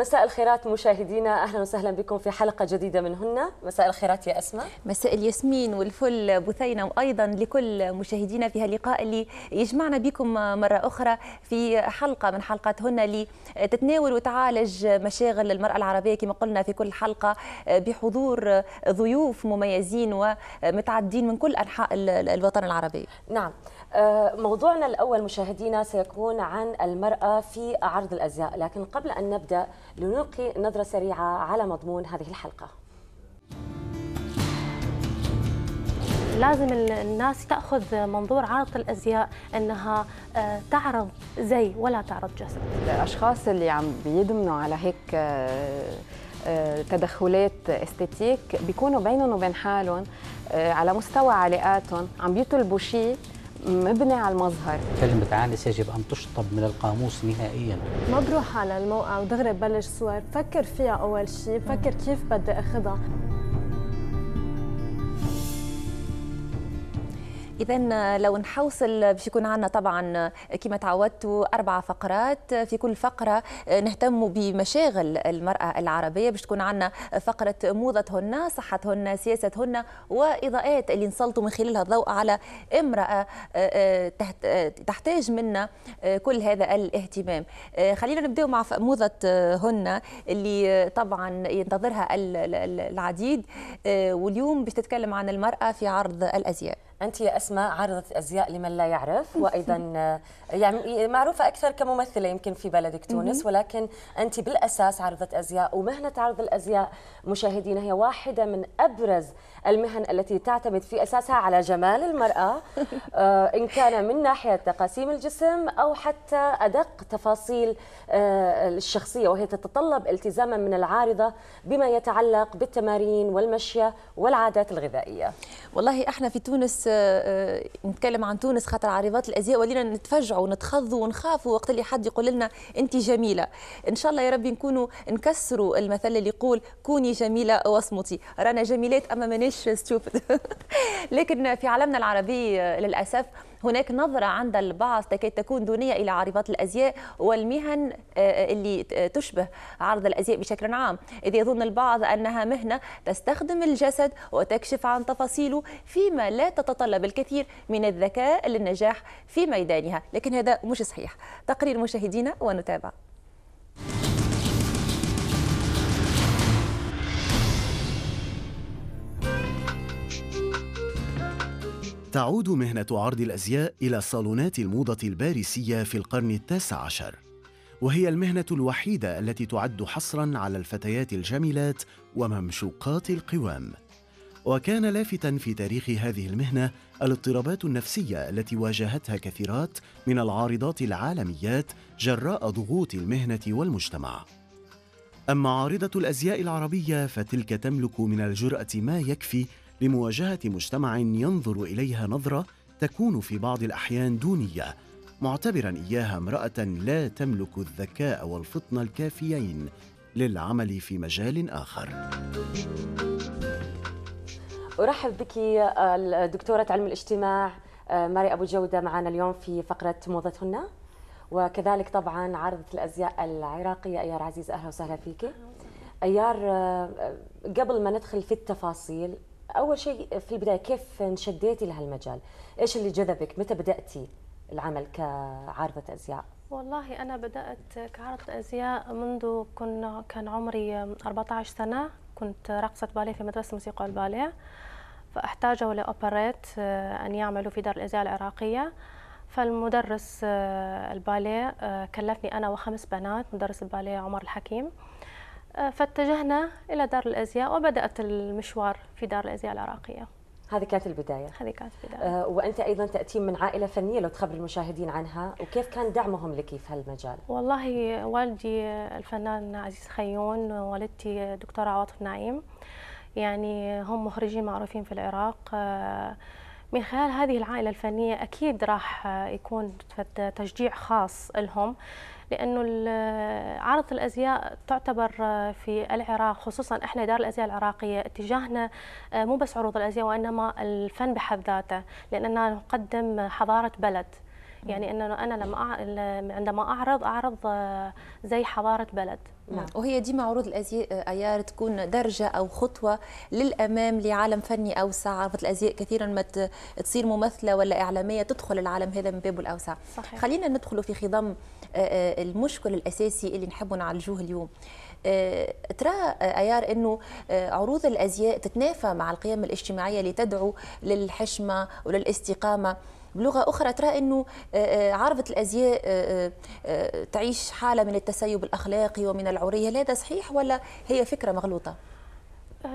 مساء الخيرات مشاهدينا اهلا وسهلا بكم في حلقه جديده من هنا مساء الخيرات يا اسماء مساء الياسمين والفل بثينه وايضا لكل مشاهدينا في هاللقاء اللي يجمعنا بكم مره اخرى في حلقه من حلقات هنا اللي تتناول وتعالج مشاغل المراه العربيه كما قلنا في كل حلقه بحضور ضيوف مميزين ومتعدين من كل انحاء الوطن العربي نعم آه، موضوعنا الأول مشاهدينا سيكون عن المرأة في عرض الأزياء لكن قبل أن نبدأ لنلقي نظرة سريعة على مضمون هذه الحلقة لازم الناس تاخذ منظور عرض الازياء انها آه، تعرض زي ولا تعرض جسد. الاشخاص اللي عم بيدمنوا على هيك آه، تدخلات استاتيك بيكونوا بينهم وبين حالهم على مستوى علاقاتهم عم بيطلبوا شيء مبني على المظهر كلمة عانس يجب أن تشطب من القاموس نهائيا ما بروح على الموقع ودغري بلش صور فكر فيها أول شيء فكر كيف بدي أخذها اذا لو نحوصل باش يكون عندنا طبعا كما تعودتوا اربع فقرات في كل فقره نهتم بمشاغل المراه العربيه باش تكون عندنا فقره موضتهن صحتهن سياستهن واضاءات اللي نسلطوا من خلالها الضوء على امراه آه، آه، آه، تحتاج منا كل هذا الاهتمام خلينا نبداو مع موضتهن اللي طبعا ينتظرها العديد واليوم باش تتكلم عن المراه في عرض الازياء أنت يا أسماء عارضة أزياء لمن لا يعرف وأيضا آه، يعني معروفة أكثر كممثلة يمكن في بلدك تونس ولكن أنت بالأساس عارضة أزياء ومهنة عرض الأزياء مشاهدينا هي واحدة من أبرز المهن التي تعتمد في أساسها على جمال المرأة آه، إن كان من ناحية تقاسيم الجسم أو حتى أدق تفاصيل آه، الشخصية وهي تتطلب التزاما من العارضة بما يتعلق بالتمارين والمشية والعادات الغذائية والله احنا في تونس آه، آه، نتكلم عن تونس خاطر عريضات الازياء ولينا نتفجعوا ونتخضوا ونخافوا وقت اللي حد يقول لنا انت جميله ان شاء الله يا ربي نكونوا نكسروا المثل اللي يقول كوني جميله واصمتي رانا جميلات اما مانيش ستوبد لكن في عالمنا العربي آه، للاسف هناك نظرة عند البعض تكاد تكون دونية إلى عارضات الأزياء والمهن آه، آه، اللي آه، تشبه عرض الأزياء بشكل عام إذ يظن البعض أنها مهنة تستخدم الجسد وتكشف عن تفاصيله فيما لا تتطلب الكثير من الذكاء للنجاح في ميدانها لكن هذا مش صحيح تقرير مشاهدينا ونتابع تعود مهنة عرض الأزياء إلى صالونات الموضة الباريسية في القرن التاسع عشر وهي المهنة الوحيدة التي تعد حصراً على الفتيات الجميلات وممشوقات القوام وكان لافتا في تاريخ هذه المهنة الاضطرابات النفسية التي واجهتها كثيرات من العارضات العالميات جراء ضغوط المهنة والمجتمع أما عارضة الأزياء العربية فتلك تملك من الجرأة ما يكفي لمواجهه مجتمع ينظر اليها نظره تكون في بعض الاحيان دونيه معتبرا اياها امراه لا تملك الذكاء والفطن الكافيين للعمل في مجال اخر ارحب بك آه، الدكتوره علم الاجتماع آه، ماري ابو جوده معنا اليوم في فقره موضتهن وكذلك طبعا عارضه الازياء العراقيه ايار عزيز اهلا وسهلا فيك ايار آه، قبل ما ندخل في التفاصيل اول شيء في البدايه كيف انشديتي لهالمجال؟ ايش اللي جذبك؟ متى بداتي العمل كعارضه ازياء؟ والله انا بدات كعارضه ازياء منذ كنا كان عمري 14 سنه كنت رقصة باليه في مدرسه موسيقى الباليه فاحتاجوا لاوبريت آه، ان يعملوا في دار الازياء العراقيه فالمدرس آه، الباليه آه، كلفني انا وخمس بنات مدرس الباليه عمر الحكيم آه، فاتجهنا إلى دار الأزياء وبدأت المشوار في دار الأزياء العراقية هذه كانت البداية هذه كانت البداية آه وأنت أيضا تأتين من عائلة فنية لو تخبر المشاهدين عنها وكيف كان دعمهم لك في هالمجال والله والدي الفنان عزيز خيون والدتي دكتورة عواطف نعيم يعني هم مخرجين معروفين في العراق آه من خلال هذه العائلة الفنية أكيد راح يكون تشجيع خاص لهم لأنه عارضة الأزياء تعتبر في العراق خصوصا إحنا دار الأزياء العراقية اتجاهنا مو بس عروض الأزياء وإنما الفن بحد ذاته لأننا نقدم حضارة بلد يعني انه انا لما عندما اعرض اعرض آه، زي حضاره بلد نعم. نعم. وهي ديما عروض الازياء آه، ايار تكون درجه او خطوه للامام لعالم فني اوسع عرفت الازياء كثيرا ما تصير ممثله ولا اعلاميه تدخل العالم هذا من بابه الاوسع صحيح. خلينا ندخلوا في خضم آه، المشكل الاساسي اللي نحبوا نعالجوه اليوم ترى ايار انه عروض الازياء تتنافى مع القيم الاجتماعيه اللي تدعو للحشمه وللاستقامه بلغه اخرى ترى انه آه، آه، عارضه الازياء آه، تعيش حاله من التسيب الاخلاقي ومن العريه لا هذا صحيح ولا هي فكره مغلوطه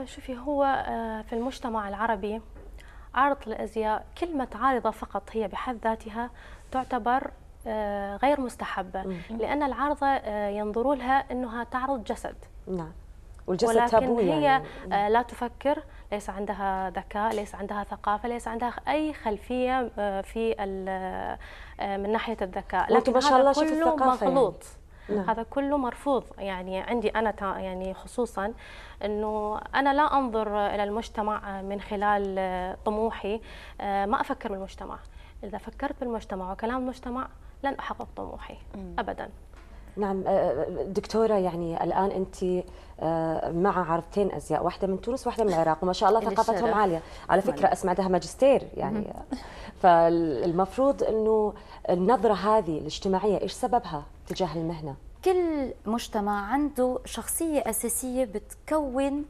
شوفي هو في المجتمع العربي عارضة الأزياء كلمة عارضة فقط هي بحد ذاتها تعتبر غير مستحبة لأن العارضة ينظروا لها أنها تعرض جسد نعم والجسد ولكن تابو هي يعني. آه، لا تفكر ليس عندها ذكاء ليس عندها ثقافة ليس عندها أي خلفية آه، في آه، من ناحية الذكاء لكن ما شاء الله هذا كله مخلوط يعني. نعم. هذا كله مرفوض يعني عندي انا يعني خصوصا انه انا لا انظر الى المجتمع من خلال طموحي ما افكر بالمجتمع اذا فكرت بالمجتمع وكلام المجتمع لن احقق طموحي ابدا نعم آه، آه، دكتورة يعني الآن أنت آه، مع عرضتين أزياء واحدة من تونس واحدة من العراق وما شاء الله ثقافتهم عالية على فكرة أسمع لها ماجستير يعني فالمفروض أنه النظرة هذه الاجتماعية إيش سببها تجاه المهنة؟ كل مجتمع عنده شخصية أساسية بتكون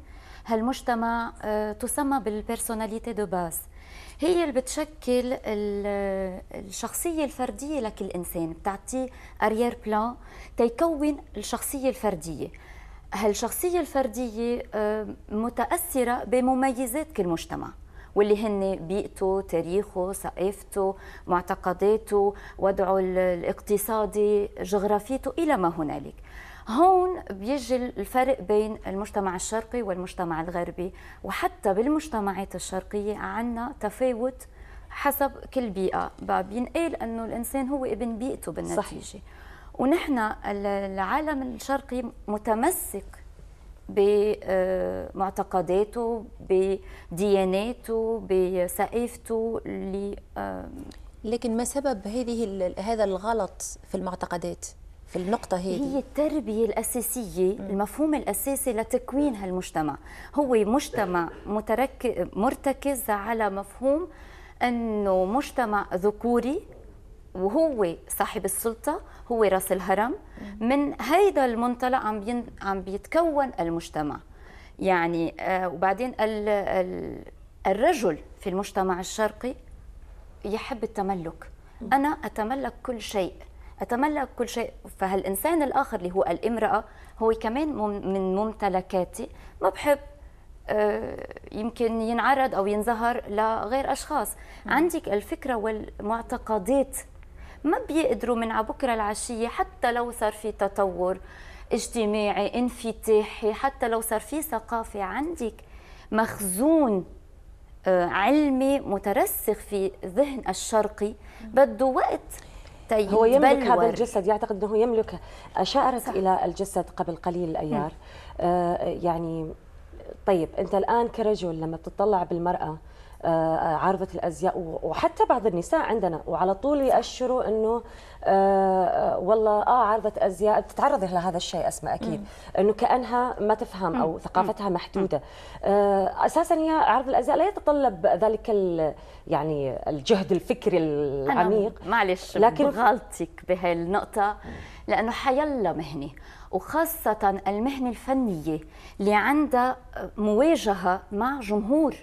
هالمجتمع تسمى بالبيرسوناليتي دو باز هي اللي بتشكل الشخصية الفردية لكل إنسان بتعطيه أريير بلان تيكون الشخصية الفردية هالشخصية الفردية آه، متأثرة بمميزات كل مجتمع واللي هن بيئته تاريخه ثقافته معتقداته وضعه الاقتصادي جغرافيته إلى ما هنالك هون بيجي الفرق بين المجتمع الشرقي والمجتمع الغربي وحتى بالمجتمعات الشرقية عنا تفاوت حسب كل بيئة بينقال أنه الإنسان هو ابن بيئته بالنتيجة صحيح. ونحن العالم الشرقي متمسك بمعتقداته آه، بدياناته بثقافته اللي آه، لكن ما سبب هذه هذا الغلط في المعتقدات في النقطة هذه هي التربية الأساسية المفهوم الأساسي لتكوين هالمجتمع هو مجتمع مترك مرتكز على مفهوم أنه مجتمع ذكوري وهو صاحب السلطه هو راس الهرم من هيدا المنطلق عم بين عم بيتكون المجتمع يعني آه وبعدين ال الرجل في المجتمع الشرقي يحب التملك انا اتملك كل شيء أتملك كل شيء فهالإنسان الآخر اللي هو الامرأة هو كمان من ممتلكاتي ما بحب آه، يمكن ينعرض أو ينظهر لغير أشخاص عندك الفكرة والمعتقدات ما بيقدروا من على بكره العشيه حتى لو صار في تطور اجتماعي انفتاحي حتى لو صار في ثقافه عندك مخزون آه، علمي مترسخ في ذهن الشرقي بده وقت طيب هو يملك هذا الجسد يعتقد انه يملك اشارت صح. الى الجسد قبل قليل الايار آه يعني طيب انت الان كرجل لما تتطلع بالمراه آه، آه، عارضة الأزياء وحتى بعض النساء عندنا وعلى طول يأشروا أنه آه، والله اه عارضه ازياء بتتعرض لهذا الشيء اسماء اكيد انه كانها ما تفهم او ثقافتها محدوده اساسا هي عارضة الازياء لا يتطلب ذلك يعني الجهد الفكري العميق معلش لكن غلطك النقطة لانه حيلا مهنه وخاصه المهنه الفنيه اللي عندها مواجهه مع جمهور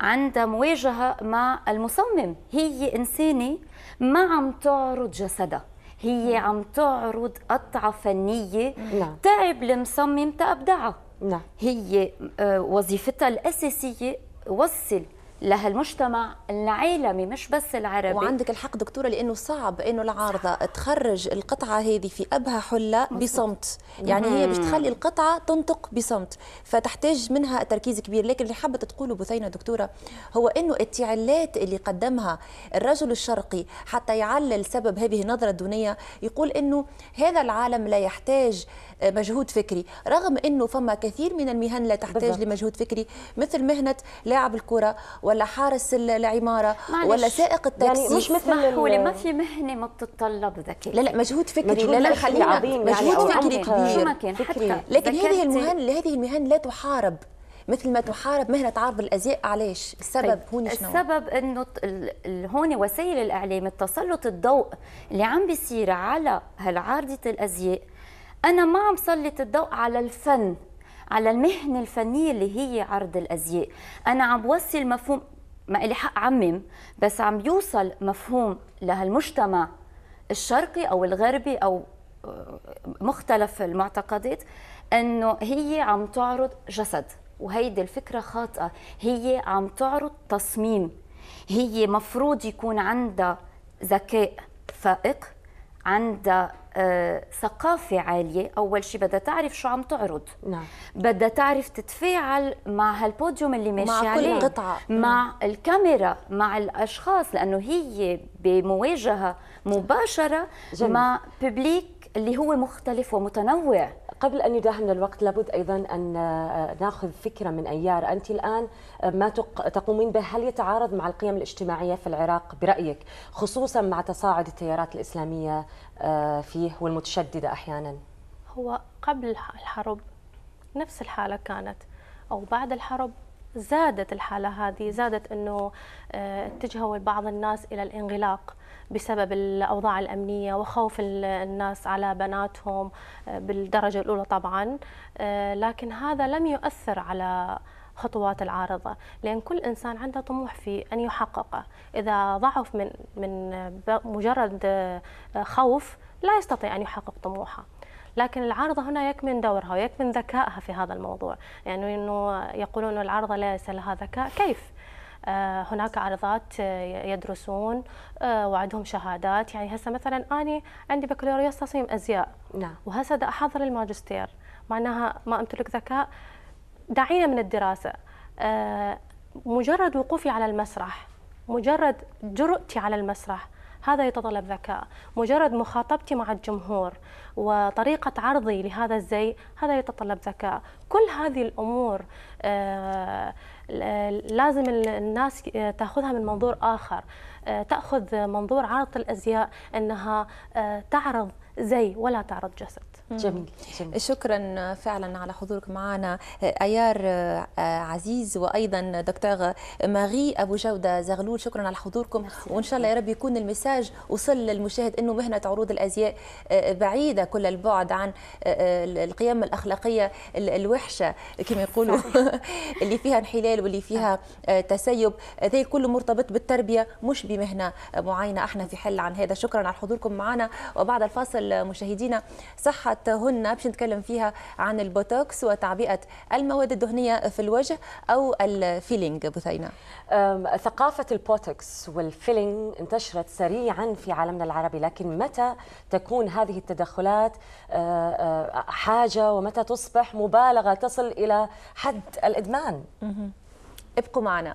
عندها مواجهه مع المصمم هي انسانه ما عم تعرض جسدها هي نعم. عم تعرض قطعه فنيه نعم. تعب المصمم تابدعها نعم. هي آه، وظيفتها الاساسيه وصل لهالمجتمع العالمي مش بس العربي وعندك الحق دكتوره لانه صعب انه العارضه تخرج القطعه هذه في ابهى حله بصمت يعني هي باش تخلي القطعه تنطق بصمت فتحتاج منها تركيز كبير لكن اللي حابه تقوله بثينه دكتوره هو انه التعلات اللي قدمها الرجل الشرقي حتى يعلل سبب هذه النظره الدونيه يقول انه هذا العالم لا يحتاج مجهود فكري رغم انه فما كثير من المهن لا تحتاج بالضبط. لمجهود فكري مثل مهنه لاعب الكره ولا حارس العماره ولا سائق يعني التاكسي يعني مش مثل لي ما في مهنه ما بتتطلب ذكاء لا لا مجهود فكري مجهود لا لا خلينا عظيم يعني مجهود يعني فكري كبير ما كان حتى لكن هذه المهن هذه المهن لا تحارب مثل ما تحارب مهنه عرض الازياء علاش السبب طيب، هون شنو السبب انه هون وسائل الاعلام التسلط الضوء اللي عم بيصير على هالعارضه الازياء انا ما عم سلط الضوء على الفن على المهنه الفنيه اللي هي عرض الازياء انا عم بوصل مفهوم ما إلي حق عمم بس عم يوصل مفهوم لهالمجتمع الشرقي او الغربي او آه، مختلف المعتقدات انه هي عم تعرض جسد وهيدي الفكره خاطئه هي عم تعرض تصميم هي مفروض يكون عندها ذكاء فائق عندها آه، ثقافة عالية أول شيء بدها تعرف شو عم تعرض نعم. بدها تعرف تتفاعل مع هالبوديوم اللي ماشي مع عليه كل قطعة. مع الكاميرا مع الأشخاص لأنه هي بمواجهة مباشرة جميل. مع ببليك اللي هو مختلف ومتنوع قبل أن يداهمنا الوقت لابد أيضا أن آه، ناخذ فكرة من أيار أنت الآن آه، ما تقومين به هل يتعارض مع القيم الاجتماعية في العراق برأيك خصوصا مع تصاعد التيارات الإسلامية آه، فيه والمتشددة أحيانا هو قبل الحرب نفس الحالة كانت أو بعد الحرب زادت الحالة هذه زادت أنه آه، اتجهوا بعض الناس إلى الانغلاق بسبب الأوضاع الأمنية وخوف الناس على بناتهم آه، بالدرجة الأولى طبعا آه، لكن هذا لم يؤثر على خطوات العارضة لأن كل إنسان عنده طموح في أن يحققه إذا ضعف من, من مجرد خوف لا يستطيع أن يحقق طموحه لكن العارضة هنا يكمن دورها ويكمن ذكائها في هذا الموضوع يعني أنه يقولون العارضة ليس لها ذكاء كيف؟ آه، هناك عارضات آه، يدرسون آه، وعندهم شهادات يعني هسه مثلا أنا عندي بكالوريوس تصميم أزياء نعم. وهسه بدي أحضر الماجستير معناها ما أمتلك ذكاء دعينا من الدراسة مجرد وقوفي على المسرح مجرد جرأتي على المسرح هذا يتطلب ذكاء مجرد مخاطبتي مع الجمهور وطريقة عرضي لهذا الزي هذا يتطلب ذكاء كل هذه الأمور آه، لازم الناس آه، تاخذها من منظور آخر آه، تاخذ منظور عرض الازياء انها تعرض زي ولا تعرض جسد جميل. جميل شكرا فعلا على حضورك معنا ايار آه، عزيز وايضا دكتور ماغي ابو جوده زغلول شكرا على حضوركم مرسي. وان شاء الله يا رب يكون المساج وصل للمشاهد انه مهنه عروض الازياء آه، بعيده كل البعد عن آه، القيم الاخلاقيه الوحشه كما يقولوا اللي فيها انحلال واللي فيها تسيب هذا كله مرتبط بالتربيه مش بمهنه معينه احنا في حل عن هذا شكرا على حضوركم معنا وبعد الفاصل مشاهدينا صحه هن باش نتكلم فيها عن البوتوكس وتعبئة المواد الدهنية في الوجه أو الفيلينج بثينة ثقافة البوتوكس والفيلينج انتشرت سريعا في عالمنا العربي لكن متى تكون هذه التدخلات أه، أه، حاجة ومتى تصبح مبالغة تصل إلى حد الإدمان ابقوا معنا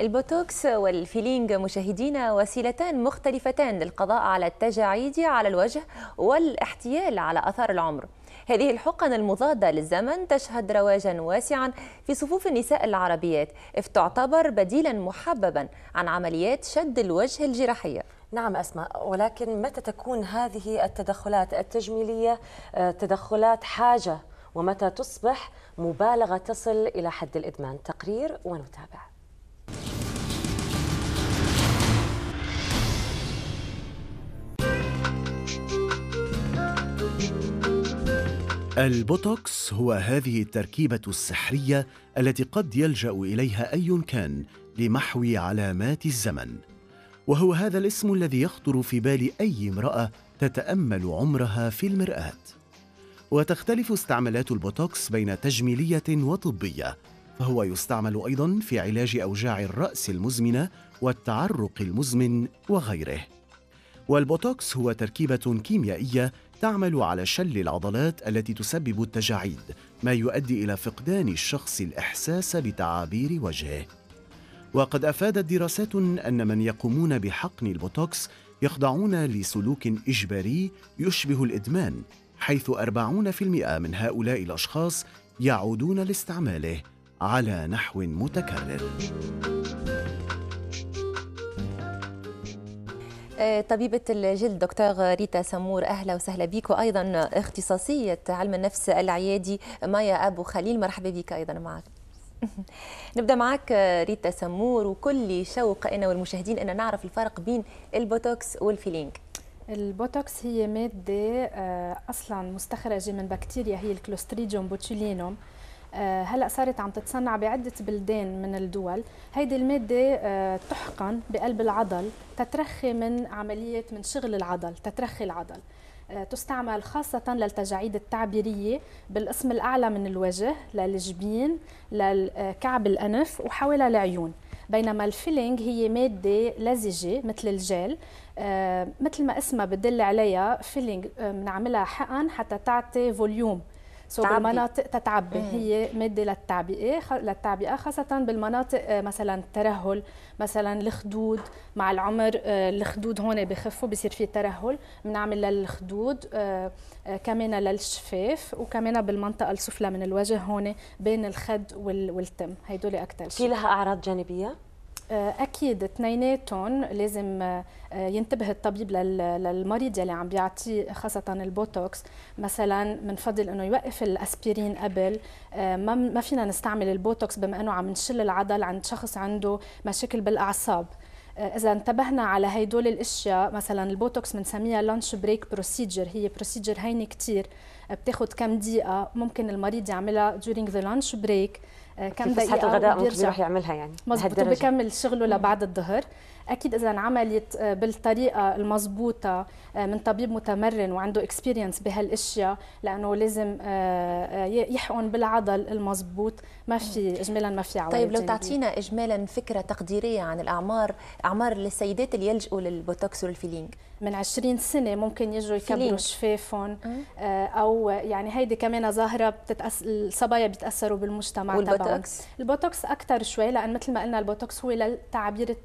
البوتوكس والفيلينج مشاهدينا وسيلتان مختلفتان للقضاء على التجاعيد على الوجه والاحتيال على اثار العمر. هذه الحقن المضادة للزمن تشهد رواجا واسعا في صفوف النساء العربيات، إذ تعتبر بديلا محببا عن عمليات شد الوجه الجراحية. نعم أسماء ولكن متى تكون هذه التدخلات التجميلية آه، تدخلات حاجة ومتى تصبح مبالغة تصل إلى حد الإدمان؟ تقرير ونتابع. البوتوكس هو هذه التركيبة السحرية التي قد يلجأ إليها أي كان لمحو علامات الزمن وهو هذا الاسم الذي يخطر في بال أي امرأة تتأمل عمرها في المرآة وتختلف استعمالات البوتوكس بين تجميلية وطبية فهو يستعمل أيضا في علاج أوجاع الرأس المزمنة والتعرق المزمن وغيره والبوتوكس هو تركيبة كيميائية تعمل على شل العضلات التي تسبب التجاعيد ما يؤدي إلى فقدان الشخص الإحساس بتعابير وجهه وقد أفادت دراسات أن من يقومون بحقن البوتوكس يخضعون لسلوك إجباري يشبه الإدمان حيث 40% من هؤلاء الأشخاص يعودون لاستعماله على نحو متكرر آه، طبيبة الجلد دكتور ريتا سمور أهلا وسهلا بك وأيضا اختصاصية علم النفس العيادي مايا أبو خليل مرحبا بك أيضا معك نبدا معك ريتا سمور وكل شوق انا والمشاهدين ان نعرف الفرق بين البوتوكس والفيلينج البوتوكس هي ماده آه، اصلا مستخرجه من بكتيريا هي الكلوستريديوم بوتولينوم آه، هلا صارت عم تتصنع بعده بلدان من الدول هيدي الماده آه، تحقن بقلب العضل تترخي من عمليه من شغل العضل تترخي العضل آه، تستعمل خاصة للتجاعيد التعبيرية بالقسم الأعلى من الوجه للجبين للكعب الأنف وحوالي العيون بينما الفيلينج هي مادة لزجة مثل الجيل مثل ما اسمها بدل عليها فيلينج بنعملها حقن حتى تعطي فوليوم سو تعبي. بالمناطق تتعبي هي ماده للتعبئه إيه؟ للتعبئه آه، خاصه بالمناطق آه، مثلا الترهل مثلا الخدود مع العمر آه، الخدود هون بخفوا بصير في ترهل بنعمل للخدود كمان للشفاف وكمان بالمنطقه السفلى من الوجه هون بين الخد والتم هدول اكثر في لها اعراض جانبيه آه، اكيد اثنيناتهم لازم آه، ينتبه الطبيب للمريض يلي عم بيعطيه خاصه البوتوكس مثلا بنفضل انه يوقف الاسبرين قبل آه، ما ما فينا نستعمل البوتوكس بما انه عم نشل العضل عند شخص عنده مشاكل بالاعصاب اذا انتبهنا على هيدول الاشياء مثلا البوتوكس بنسميها لانش بريك بروسيجر هي بروسيجر هينه كثير بتاخذ كم دقيقه ممكن المريض يعملها during the lunch break آه، كم دقيقه الغداء ممكن راح يعملها يعني مظبوط بكمل شغله لبعد الظهر اكيد اذا انعملت آه، بالطريقه المضبوطه آه، من طبيب متمرن وعنده اكسبيرينس بهالاشياء لانه لازم آه، آه، يحقن بالعضل المضبوط ما في اجمالا ما في عوامل طيب لو تعطينا اجمالا فكره تقديريه عن الاعمار اعمار السيدات اللي يلجؤوا للبوتوكس والفيلينج من 20 سنه ممكن يجوا يكبروا شفافهم او يعني هيدي كمان ظاهره بتتأس... الصبايا بيتاثروا بالمجتمع والبوتوكس البوتوكس اكثر شوي لان مثل ما قلنا البوتوكس هو للتعبير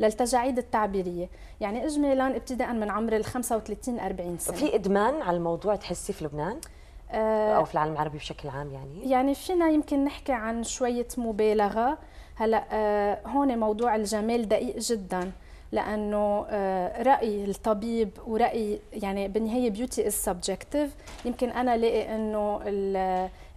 للتجاعيد التعبيريه يعني اجمالا ابتداء من عمر ال 35 40 سنه في ادمان على الموضوع تحسي في لبنان آه، او في العالم العربي بشكل عام يعني يعني فينا يمكن نحكي عن شويه مبالغه هلا آه، هون موضوع الجمال دقيق جدا لانه آه، راي الطبيب وراي يعني بالنهايه بيوتي از سبجكتيف يمكن انا لاقي انه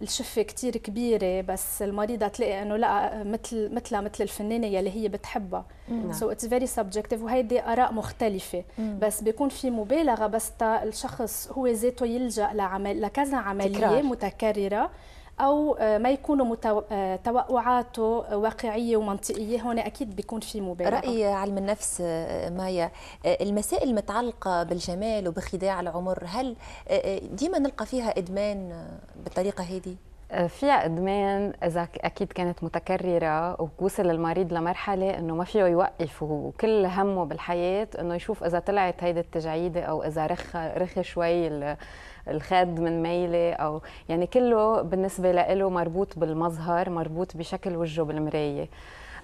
الشفه كثير كبيره بس المريضه تلاقي انه لا مثل مثلها مثل الفنانه يلي هي بتحبها سو اتس فيري سبجكتيف وهيدي اراء مختلفه مم. بس بيكون في مبالغه بس الشخص هو ذاته يلجا لعمل لكذا عمليه تكرار. متكرره او آه، ما يكونوا متو... آه، توقعاته واقعيه ومنطقيه هون اكيد بيكون في مبالغه راي علم النفس آه، مايا المسائل المتعلقه بالجمال وبخداع العمر هل ديما نلقى فيها ادمان بالطريقه هذه فيها ادمان اذا اكيد كانت متكرره ووصل المريض لمرحله انه ما فيه يوقف وكل همه بالحياه انه يشوف اذا طلعت هيدي التجعيده او اذا رخ رخي شوي الخد من ميله او يعني كله بالنسبه له مربوط بالمظهر مربوط بشكل وجهه بالمرايه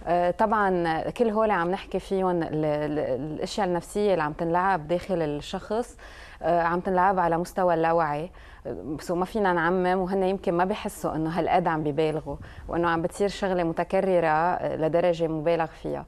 آه، طبعا كل هول عم نحكي فيهم الاشياء النفسيه اللي عم تنلعب داخل الشخص آه، عم تنلعب على مستوى اللاوعي سو آه، ما فينا نعمم وهن يمكن ما بحسوا انه هالقد عم ببالغوا وانه عم بتصير شغله متكرره لدرجه مبالغ فيها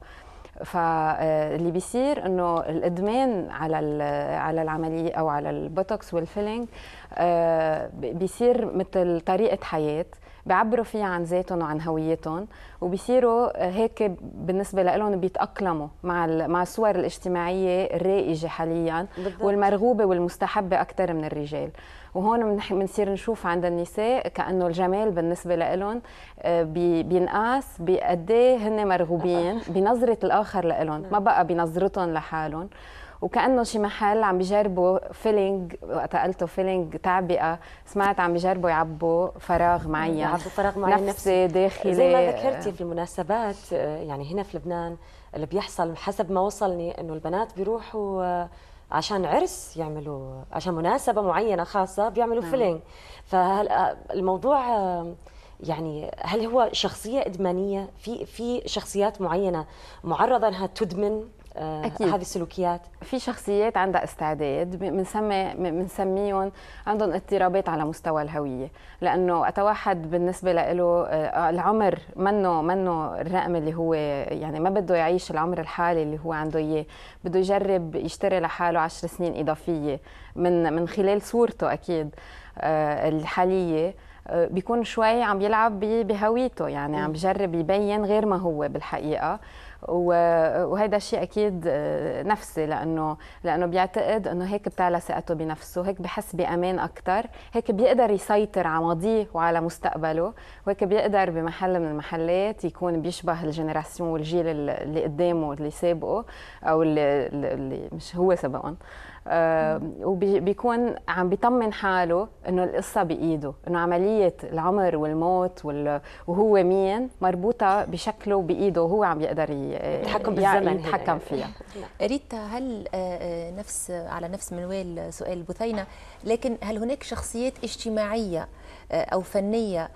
فاللي آه، بيصير انه الادمان على على العمليه او على البوتوكس والفيلينج آه، بيصير مثل طريقه حياه بيعبروا فيها عن ذاتهم وعن هويتهم وبيصيروا آه، هيك بالنسبه لهم بيتاقلموا مع مع الصور الاجتماعيه الرائجه حاليا بالضبط. والمرغوبه والمستحبه اكثر من الرجال وهون بنصير نشوف عند النساء كانه الجمال بالنسبه لهم آه، بينقاس بقد إيه هن مرغوبين بنظره الاخر لهم ما نعم. بقى بنظرتهم لحالهم وكانه شي محل عم بيجربوا فيلينج وقتها قلته فيلينج تعبئه سمعت عم بيجربوا يعبوا فراغ نعم، معين يعبوا فراغ معين نفسي داخلي زي ما ذكرتي في المناسبات آه، يعني هنا في لبنان اللي بيحصل حسب ما وصلني انه البنات بيروحوا آه، عشان عرس يعملوا عشان مناسبه معينه خاصه بيعملوا نعم. فيلينج آه، الموضوع آه، يعني هل هو شخصيه ادمانيه في في شخصيات معينه معرضه انها تدمن آه، أكيد. هذه السلوكيات في شخصيات عندها استعداد بنسمي بنسميهم عندهم اضطرابات على مستوى الهويه لانه اتواحد بالنسبه له آه، العمر منه منه الرقم اللي هو يعني ما بده يعيش العمر الحالي اللي هو عنده اياه بده يجرب يشتري لحاله عشر سنين اضافيه من من خلال صورته اكيد آه، الحاليه بيكون شوي عم يلعب بهويته يعني عم بجرب يبين غير ما هو بالحقيقه وهذا الشيء اكيد آه، نفسي لانه لانه بيعتقد انه هيك بتعلى ثقته بنفسه هيك بحس بامان اكثر هيك بيقدر يسيطر على ماضيه وعلى مستقبله وهيك بيقدر بمحل من المحلات يكون بيشبه الجنراسيون والجيل اللي قدامه اللي سابقه او اللي, اللي مش هو سبقهم وبيكون عم بيطمن حاله انه القصه بايده انه عمليه العمر والموت وال... وهو مين مربوطه بشكله بايده وهو عم يقدر يتحكم بالزمن يتحكم فيها نعم. ريتا هل آه، آه، نفس على نفس منوال سؤال بثينه لكن هل هناك شخصيات اجتماعيه آه، او فنيه آه،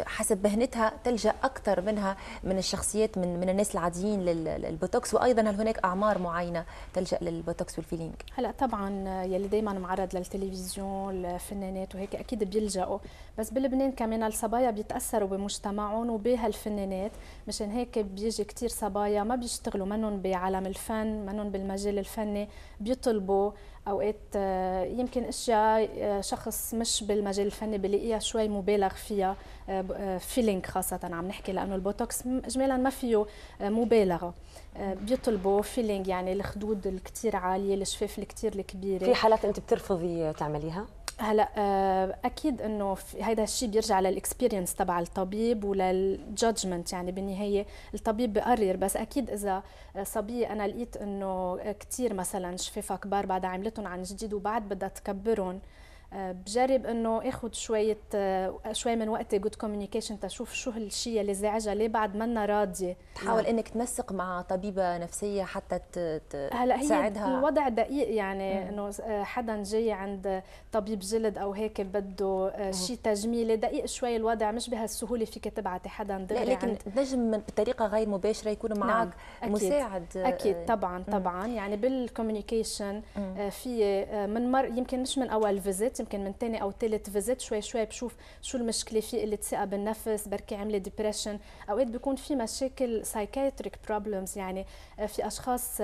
آه، حسب مهنتها تلجا اكثر منها من الشخصيات من من الناس العاديين للبوتوكس وايضا هل هناك اعمار معينه تلجا للبوتوكس والفيلينج هلا طبعا يلي دائما معرض للتلفزيون الفنانات وهيك اكيد بيلجأوا بس بلبنان كمان الصبايا بيتاثروا بمجتمعهم وبهالفنانات مشان هيك بيجي كثير صبايا ما بيشتغلوا منهم بعالم الفن منهم بالمجال الفني بيطلبوا اوقات آه، يمكن اشياء آه، شخص مش بالمجال الفني بلاقيها شوي مبالغ فيها فيلينغ آه، خاصه عم نحكي لانه البوتوكس اجمالا ما فيه مبالغه بيطلبوا فيلينغ يعني الخدود الكتير عاليه الشفاف الكتير الكبيره في حالات انت بترفضي تعمليها هلا آه، اكيد انه هذا الشيء بيرجع للاكسبيرينس تبع الطبيب وللجادجمنت يعني بالنهايه الطبيب بقرر بس اكيد اذا صبيه انا لقيت انه كثير مثلا شفافها كبار بعد عملتهم عن جديد وبعد بدها تكبرهم أه، بجرب انه اخذ شويه أه، شوي من وقتي جود كوميونيكيشن تشوف شو هالشيء اللي زعجها ليه بعد منا راضيه تحاول نعم. انك تنسق مع طبيبه نفسيه حتى هلا هي تساعدها الوضع دقيق يعني انه أه، حدا جاي عند طبيب جلد او هيك بده شيء تجميلي دقيق شوي الوضع مش بهالسهوله فيك تبعتي حدا دغري لا لكن يعني. نجم بطريقه غير مباشره يكون معك نعم. أكيد. مساعد اكيد طبعا طبعا يعني بالكوميونيكيشن في من مر يمكن مش من اول فيزيت يمكن من ثاني او ثالث فيزيت شوي شوي بشوف شو المشكله في اللي ثقه بالنفس بركي عملي ديبرشن اوقات بيكون في مشاكل سايكاتريك بروبلمز يعني آه، في اشخاص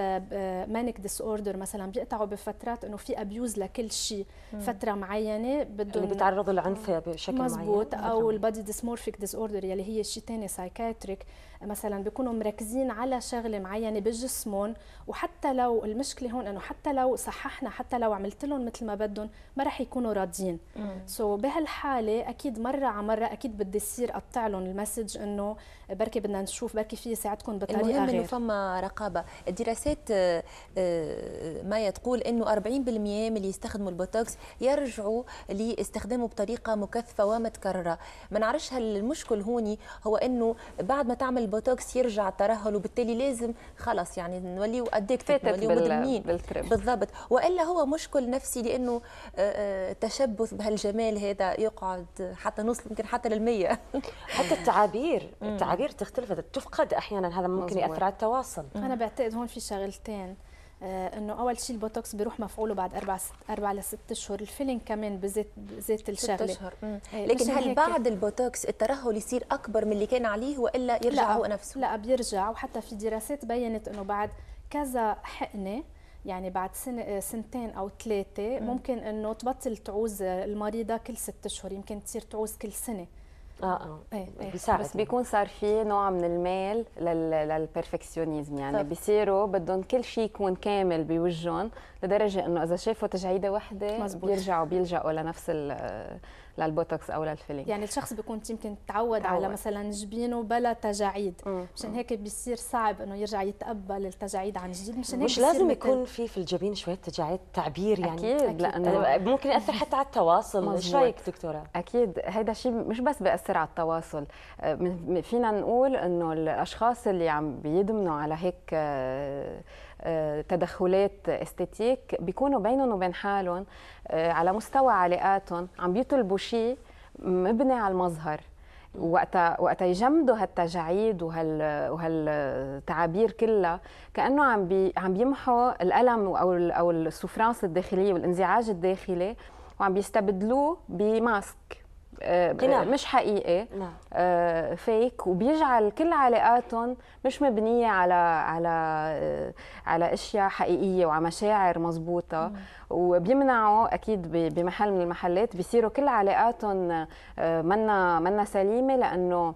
مانك ديس اوردر مثلا بيقطعوا بفترات انه في ابيوز لكل شيء فتره معينه بدهم اللي يعني بيتعرضوا لعنف بشكل معين مزبوط او البادي ديسمورفيك ديس اوردر يلي هي شيء ثاني سايكاتريك مثلا بيكونوا مركزين على شغله معينه بجسمهم وحتى لو المشكله هون انه حتى لو صححنا حتى لو عملت لهم مثل ما بدهم ما رح يكونوا راضيين سو so بهالحاله اكيد مره على مره اكيد بدي يصير قطع لهم المسج انه بركي بدنا نشوف بركي في يساعدكم بطريقه المهم غير انه فما رقابه الدراسات آه، آه، ما تقول انه 40% من اللي يستخدموا البوتوكس يرجعوا لاستخدامه بطريقه مكثفه ومتكرره ما نعرفش هل المشكل هوني هو انه بعد ما تعمل البوتوكس يرجع ترهل وبالتالي لازم خلاص يعني نوليو ادكتد نوليو مدمنين بالضبط والا هو مشكل نفسي لانه آه، آه، تشبث بهالجمال هذا يقعد حتى نوصل يمكن حتى للمية حتى التعابير التعابير تختلف تفقد احيانا هذا ممكن مزبور. ياثر على التواصل انا بعتقد هون في شغلتين آه، انه اول شيء البوتوكس بيروح مفعوله بعد اربع ست اربع لست اشهر الفيلينج كمان بزيت بزيت الشغله ست اشهر آه، لكن هل بعد البوتوكس الترهل يصير اكبر من اللي كان عليه والا يرجع هو نفسه لا بيرجع وحتى في دراسات بينت انه بعد كذا حقنه يعني بعد سنة آه، سنتين او ثلاثه ممكن انه تبطل تعوز المريضه كل ست اشهر يمكن تصير تعوز كل سنه اه اه إيه، إيه. بس بيكون صار في نوع من الميل للبرفكسيونيزم يعني بيصيروا بدهم كل شيء يكون كامل بوجههم لدرجه انه اذا شافوا تجعيده واحده مزبوط. بيرجعوا بيلجأوا لنفس للبوتوكس او للفيلينج يعني الشخص بيكون يمكن تعود, تعود على مثلا جبينه بلا تجاعيد مشان هيك بيصير صعب انه يرجع يتقبل التجاعيد عن جديد مشان هيك مش لازم يكون في في الجبين شويه تجاعيد تعبير يعني اكيد, أكيد. لانه أه، ممكن ياثر حتى على التواصل ايش رايك دكتوره اكيد هذا الشيء مش بس بياثر على التواصل أه، فينا نقول انه الاشخاص اللي عم بيدمنوا على هيك أه، تدخلات استاتيك هيك بيكونوا بينهم وبين حالهم آه، على مستوى علاقاتهم عم بيطلبوا شيء مبني على المظهر وقتها وقتها يجمدوا هالتجاعيد وهال وهالتعابير كلها كانه عم بي عم بيمحوا الالم او او السفرانس الداخليه والانزعاج الداخلي وعم بيستبدلوه بماسك قناع. آه، مش حقيقي نعم. فيك آه، وبيجعل كل علاقاتهم مش مبنيه على على آه، على اشياء حقيقيه وعلى مشاعر مضبوطه وبيمنعوا اكيد بمحل من المحلات بيصيروا كل علاقاتهم منا منا سليمه لانه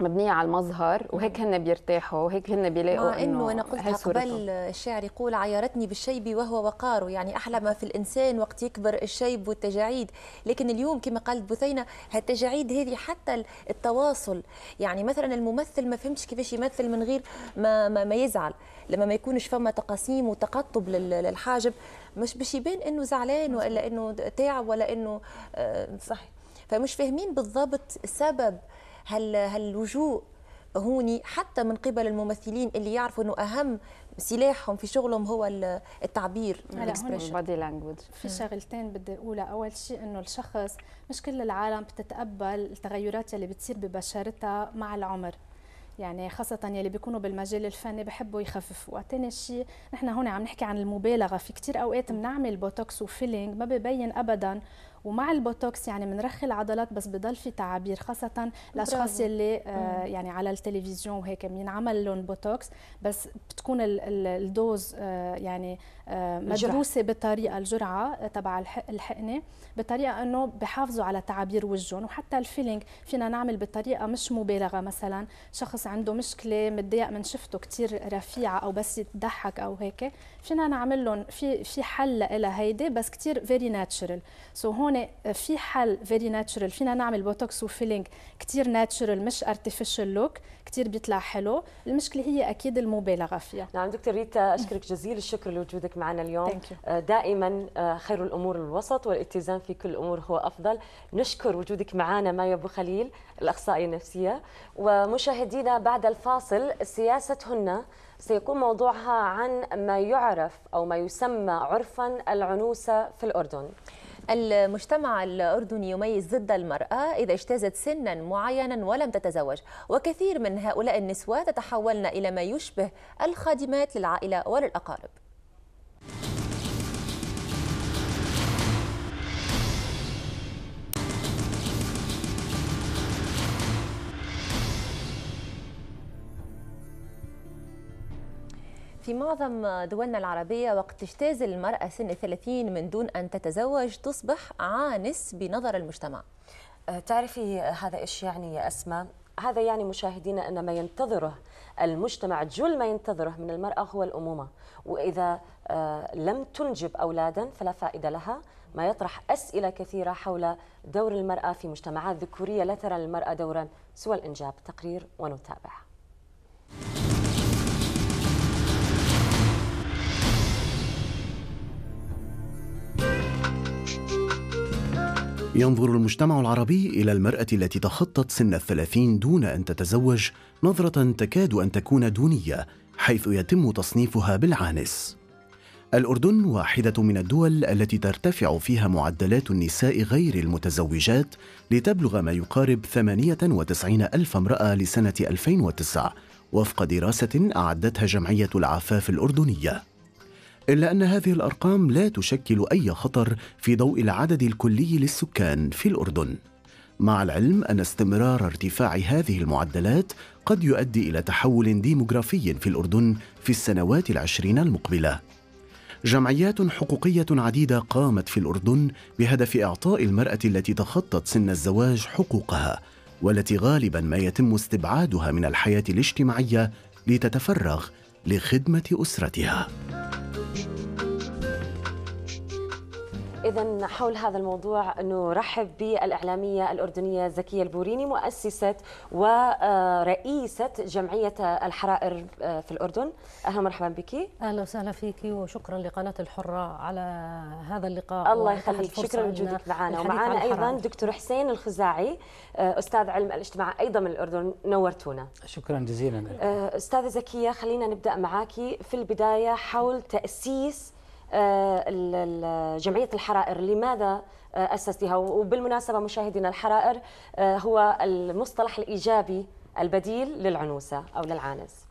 مبنيه على المظهر وهيك هن بيرتاحوا وهيك هن بيلاقوا انه انا قلت قبل الشاعر يقول عايرتني بالشيب وهو وقاره يعني احلى ما في الانسان وقت يكبر الشيب والتجاعيد لكن اليوم كما قالت بثينه هالتجاعيد هذه حتى التواصل يعني مثلا الممثل ما فهمتش كيفاش يمثل من غير ما ما, ما يزعل لما ما يكونش فما تقاسيم وتقطب للحاجب مش باش يبان انه زعلان ولا انه تعب ولا انه آه، صحيح فمش فاهمين بالضبط سبب هل هاللجوء هوني حتى من قبل الممثلين اللي يعرفوا انه اهم سلاحهم في شغلهم هو التعبير في شغلتين بدي اقولها اول شيء انه الشخص مش كل العالم بتتقبل التغيرات اللي بتصير ببشرتها مع العمر يعني خاصة يلي بيكونوا بالمجال الفني بحبوا يخففوا، ثاني شيء نحن هون عم نحكي عن المبالغة، في كثير أوقات بنعمل بوتوكس وفيلينج ما ببين أبدا ومع البوتوكس يعني بنرخي العضلات بس بضل في تعابير خاصه الاشخاص اللي آه يعني على التلفزيون وهيك بينعمل لهم بوتوكس بس بتكون الدوز آه يعني آه مدروسه بطريقه الجرعه آه، تبع الحقنه بطريقه انه بحافظوا على تعابير وجههم وحتى الفيلينج فينا نعمل بطريقه مش مبالغه مثلا شخص عنده مشكله متضايق من شفته كثير رفيعه او بس يضحك او هيك فينا نعمل لهم في في حل لها هيدي بس كثير فيري ناتشرال سو هون في حل فيري ناتشرال فينا نعمل بوتوكس وفيلينج كثير ناتشرال مش ارتفيشال لوك كثير بيطلع حلو المشكله هي اكيد المبالغه فيها نعم دكتور ريتا اشكرك جزيل الشكر لوجودك معنا اليوم آه، دائما آه، خير الامور الوسط والاتزان في كل الامور هو افضل نشكر وجودك معنا مايا ابو خليل الاخصائيه النفسيه ومشاهدينا بعد الفاصل سياستهن سيكون موضوعها عن ما يعرف أو ما يسمى عرفا العنوسة في الأردن المجتمع الأردني يميز ضد المرأة إذا اجتازت سنا معينا ولم تتزوج وكثير من هؤلاء النسوة تتحولن إلى ما يشبه الخادمات للعائلة وللأقارب في معظم دولنا العربية وقت تجتاز المرأة سن الثلاثين من دون أن تتزوج تصبح عانس بنظر المجتمع أه، تعرفي هذا إيش يعني يا أسماء؟ هذا يعني مشاهدينا أن ما ينتظره المجتمع جل ما ينتظره من المرأة هو الأمومة وإذا أه، لم تنجب أولادا فلا فائدة لها ما يطرح أسئلة كثيرة حول دور المرأة في مجتمعات ذكورية لا ترى للمرأة دورا سوى الإنجاب تقرير ونتابع ينظر المجتمع العربي إلى المرأة التي تخطت سن الثلاثين دون أن تتزوج نظرة تكاد أن تكون دونية حيث يتم تصنيفها بالعانس الأردن واحدة من الدول التي ترتفع فيها معدلات النساء غير المتزوجات لتبلغ ما يقارب 98 ألف امرأة لسنة 2009 وفق دراسة أعدتها جمعية العفاف الأردنية إلا أن هذه الأرقام لا تشكل أي خطر في ضوء العدد الكلي للسكان في الأردن مع العلم أن استمرار ارتفاع هذه المعدلات قد يؤدي إلى تحول ديموغرافي في الأردن في السنوات العشرين المقبلة جمعيات حقوقية عديدة قامت في الأردن بهدف إعطاء المرأة التي تخطت سن الزواج حقوقها والتي غالبا ما يتم استبعادها من الحياة الاجتماعية لتتفرغ لخدمة أسرتها إذا حول هذا الموضوع نرحب بالإعلامية الأردنية زكية البوريني مؤسسة ورئيسة جمعية الحرائر آه، في الأردن أهلا مرحبا بك أهلا وسهلا فيك وشكرا لقناة الحرة على هذا اللقاء الله يخليك شكرا لوجودك معنا ومعنا أيضا دكتور حسين الخزاعي آه، أستاذ علم الاجتماع أيضا من الأردن نورتونا شكرا جزيلا آه، أستاذة زكية خلينا نبدأ معك في البداية حول تأسيس آه، جمعية الحرائر لماذا آه، أسستها وبالمناسبة مشاهدينا الحرائر آه، هو المصطلح الإيجابي البديل للعنوسة أو للعانس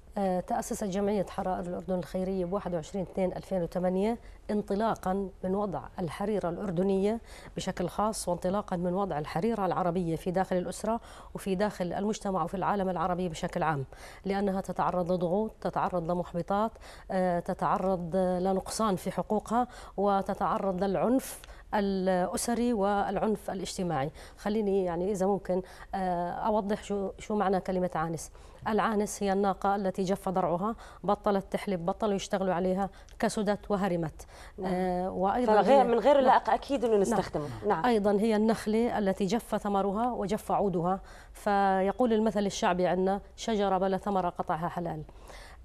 تأسست جمعية حرائر الأردن الخيرية ب 21/2/2008 انطلاقا من وضع الحريرة الأردنية بشكل خاص وانطلاقا من وضع الحريرة العربية في داخل الأسرة وفي داخل المجتمع وفي العالم العربي بشكل عام لأنها تتعرض لضغوط تتعرض لمحبطات آه، تتعرض لنقصان في حقوقها وتتعرض للعنف الاسري والعنف الاجتماعي خليني يعني اذا ممكن آه، اوضح شو شو معنى كلمه عانس العانس هي الناقة التي جف ضرعها بطلت تحلب بطلوا يشتغلوا عليها كسدت وهرمت نعم. آه وأيضا هي من غير نعم. اللائق أكيد أنه نعم. نستخدمه نعم. نعم. أيضا هي النخلة التي جف ثمرها وجف عودها فيقول المثل الشعبي عندنا شجرة بلا ثمرة قطعها حلال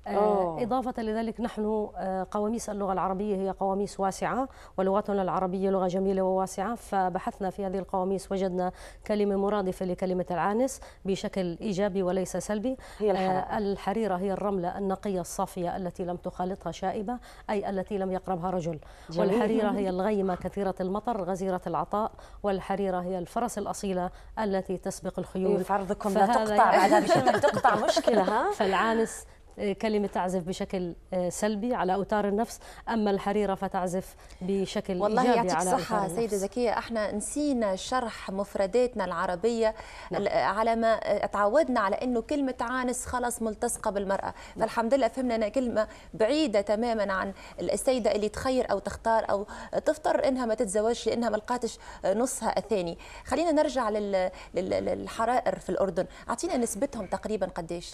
أوه. إضافة لذلك نحن آه، قواميس اللغة العربية هي قواميس واسعة ولغتنا العربية لغة جميلة وواسعة فبحثنا في هذه القواميس وجدنا كلمة مرادفة لكلمة العانس بشكل إيجابي وليس سلبي هي آه، الحرارة. الحريرة هي الرملة النقية الصافية التي لم تخالطها شائبة أي التي لم يقربها رجل جميل. والحريرة هي الغيمة كثيرة المطر غزيرة العطاء والحريرة هي الفرس الأصيلة التي تسبق الخيول إيه، في عرضكم لا تقطع يعني بعدها بشكل تقطع مشكلة ها فالعانس كلمة تعزف بشكل آه، سلبي على أوتار النفس أما الحريرة فتعزف بشكل والله إيجابي يعطيك صحة سيدة زكية احنا نسينا شرح مفرداتنا العربية نعم. آه، على ما آه، تعودنا على أنه كلمة عانس خلص ملتصقة بالمرأة نعم. فالحمد لله فهمنا أنها كلمة بعيدة تماما عن السيدة اللي تخير أو تختار أو تفطر أنها ما تتزوجش لأنها ما لقاتش نصها الثاني خلينا نرجع للحرائر في الأردن أعطينا نسبتهم تقريبا قديش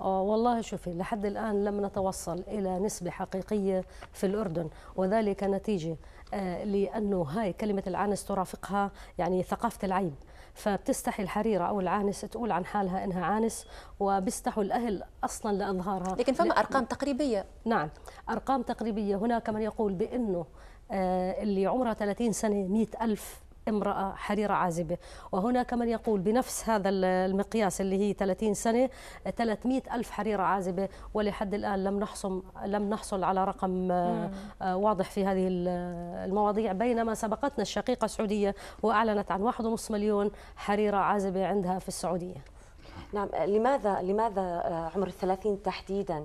آه، والله شوفي لحد الآن لم نتوصل إلى نسبة حقيقية في الأردن وذلك نتيجة آه، لأنه هاي كلمة العانس ترافقها يعني ثقافة العيب فبتستحي الحريرة أو العانس تقول عن حالها إنها عانس وبيستحوا الأهل أصلا لإظهارها لكن فما أرقام تقريبية نعم أرقام تقريبية هناك من يقول بأنه آه، اللي عمرها 30 سنة 100 ألف امرأة حريرة عازبة وهناك من يقول بنفس هذا المقياس اللي هي 30 سنة 300 ألف حريرة عازبة ولحد الآن لم نحصم لم نحصل على رقم آه، مم. آه، واضح في هذه المواضيع بينما سبقتنا الشقيقة السعودية وأعلنت عن 1.5 مليون حريرة عازبة عندها في السعودية نعم لماذا لماذا آه، عمر الثلاثين تحديدا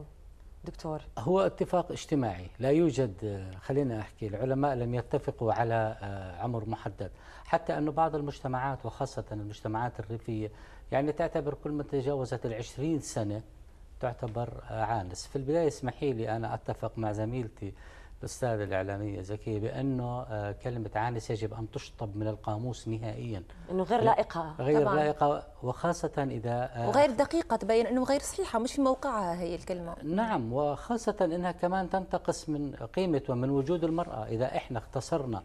دكتور؟ هو اتفاق اجتماعي لا يوجد آه، خلينا أحكي العلماء لم يتفقوا على آه، عمر محدد حتى أن بعض المجتمعات وخاصة المجتمعات الريفية يعني تعتبر كل من تجاوزت العشرين سنة تعتبر آه، عانس في البداية اسمحي لي أنا أتفق مع زميلتي الأستاذة الإعلامية زكية بأنه آه، كلمة عانس يجب أن تشطب من القاموس نهائيا أنه غير لائقة غير طبعاً. لائقة وخاصة إذا آه، وغير دقيقة تبين أنه غير صحيحة مش في موقعها هي الكلمة نعم وخاصة أنها كمان تنتقص من قيمة ومن وجود المرأة إذا إحنا اختصرنا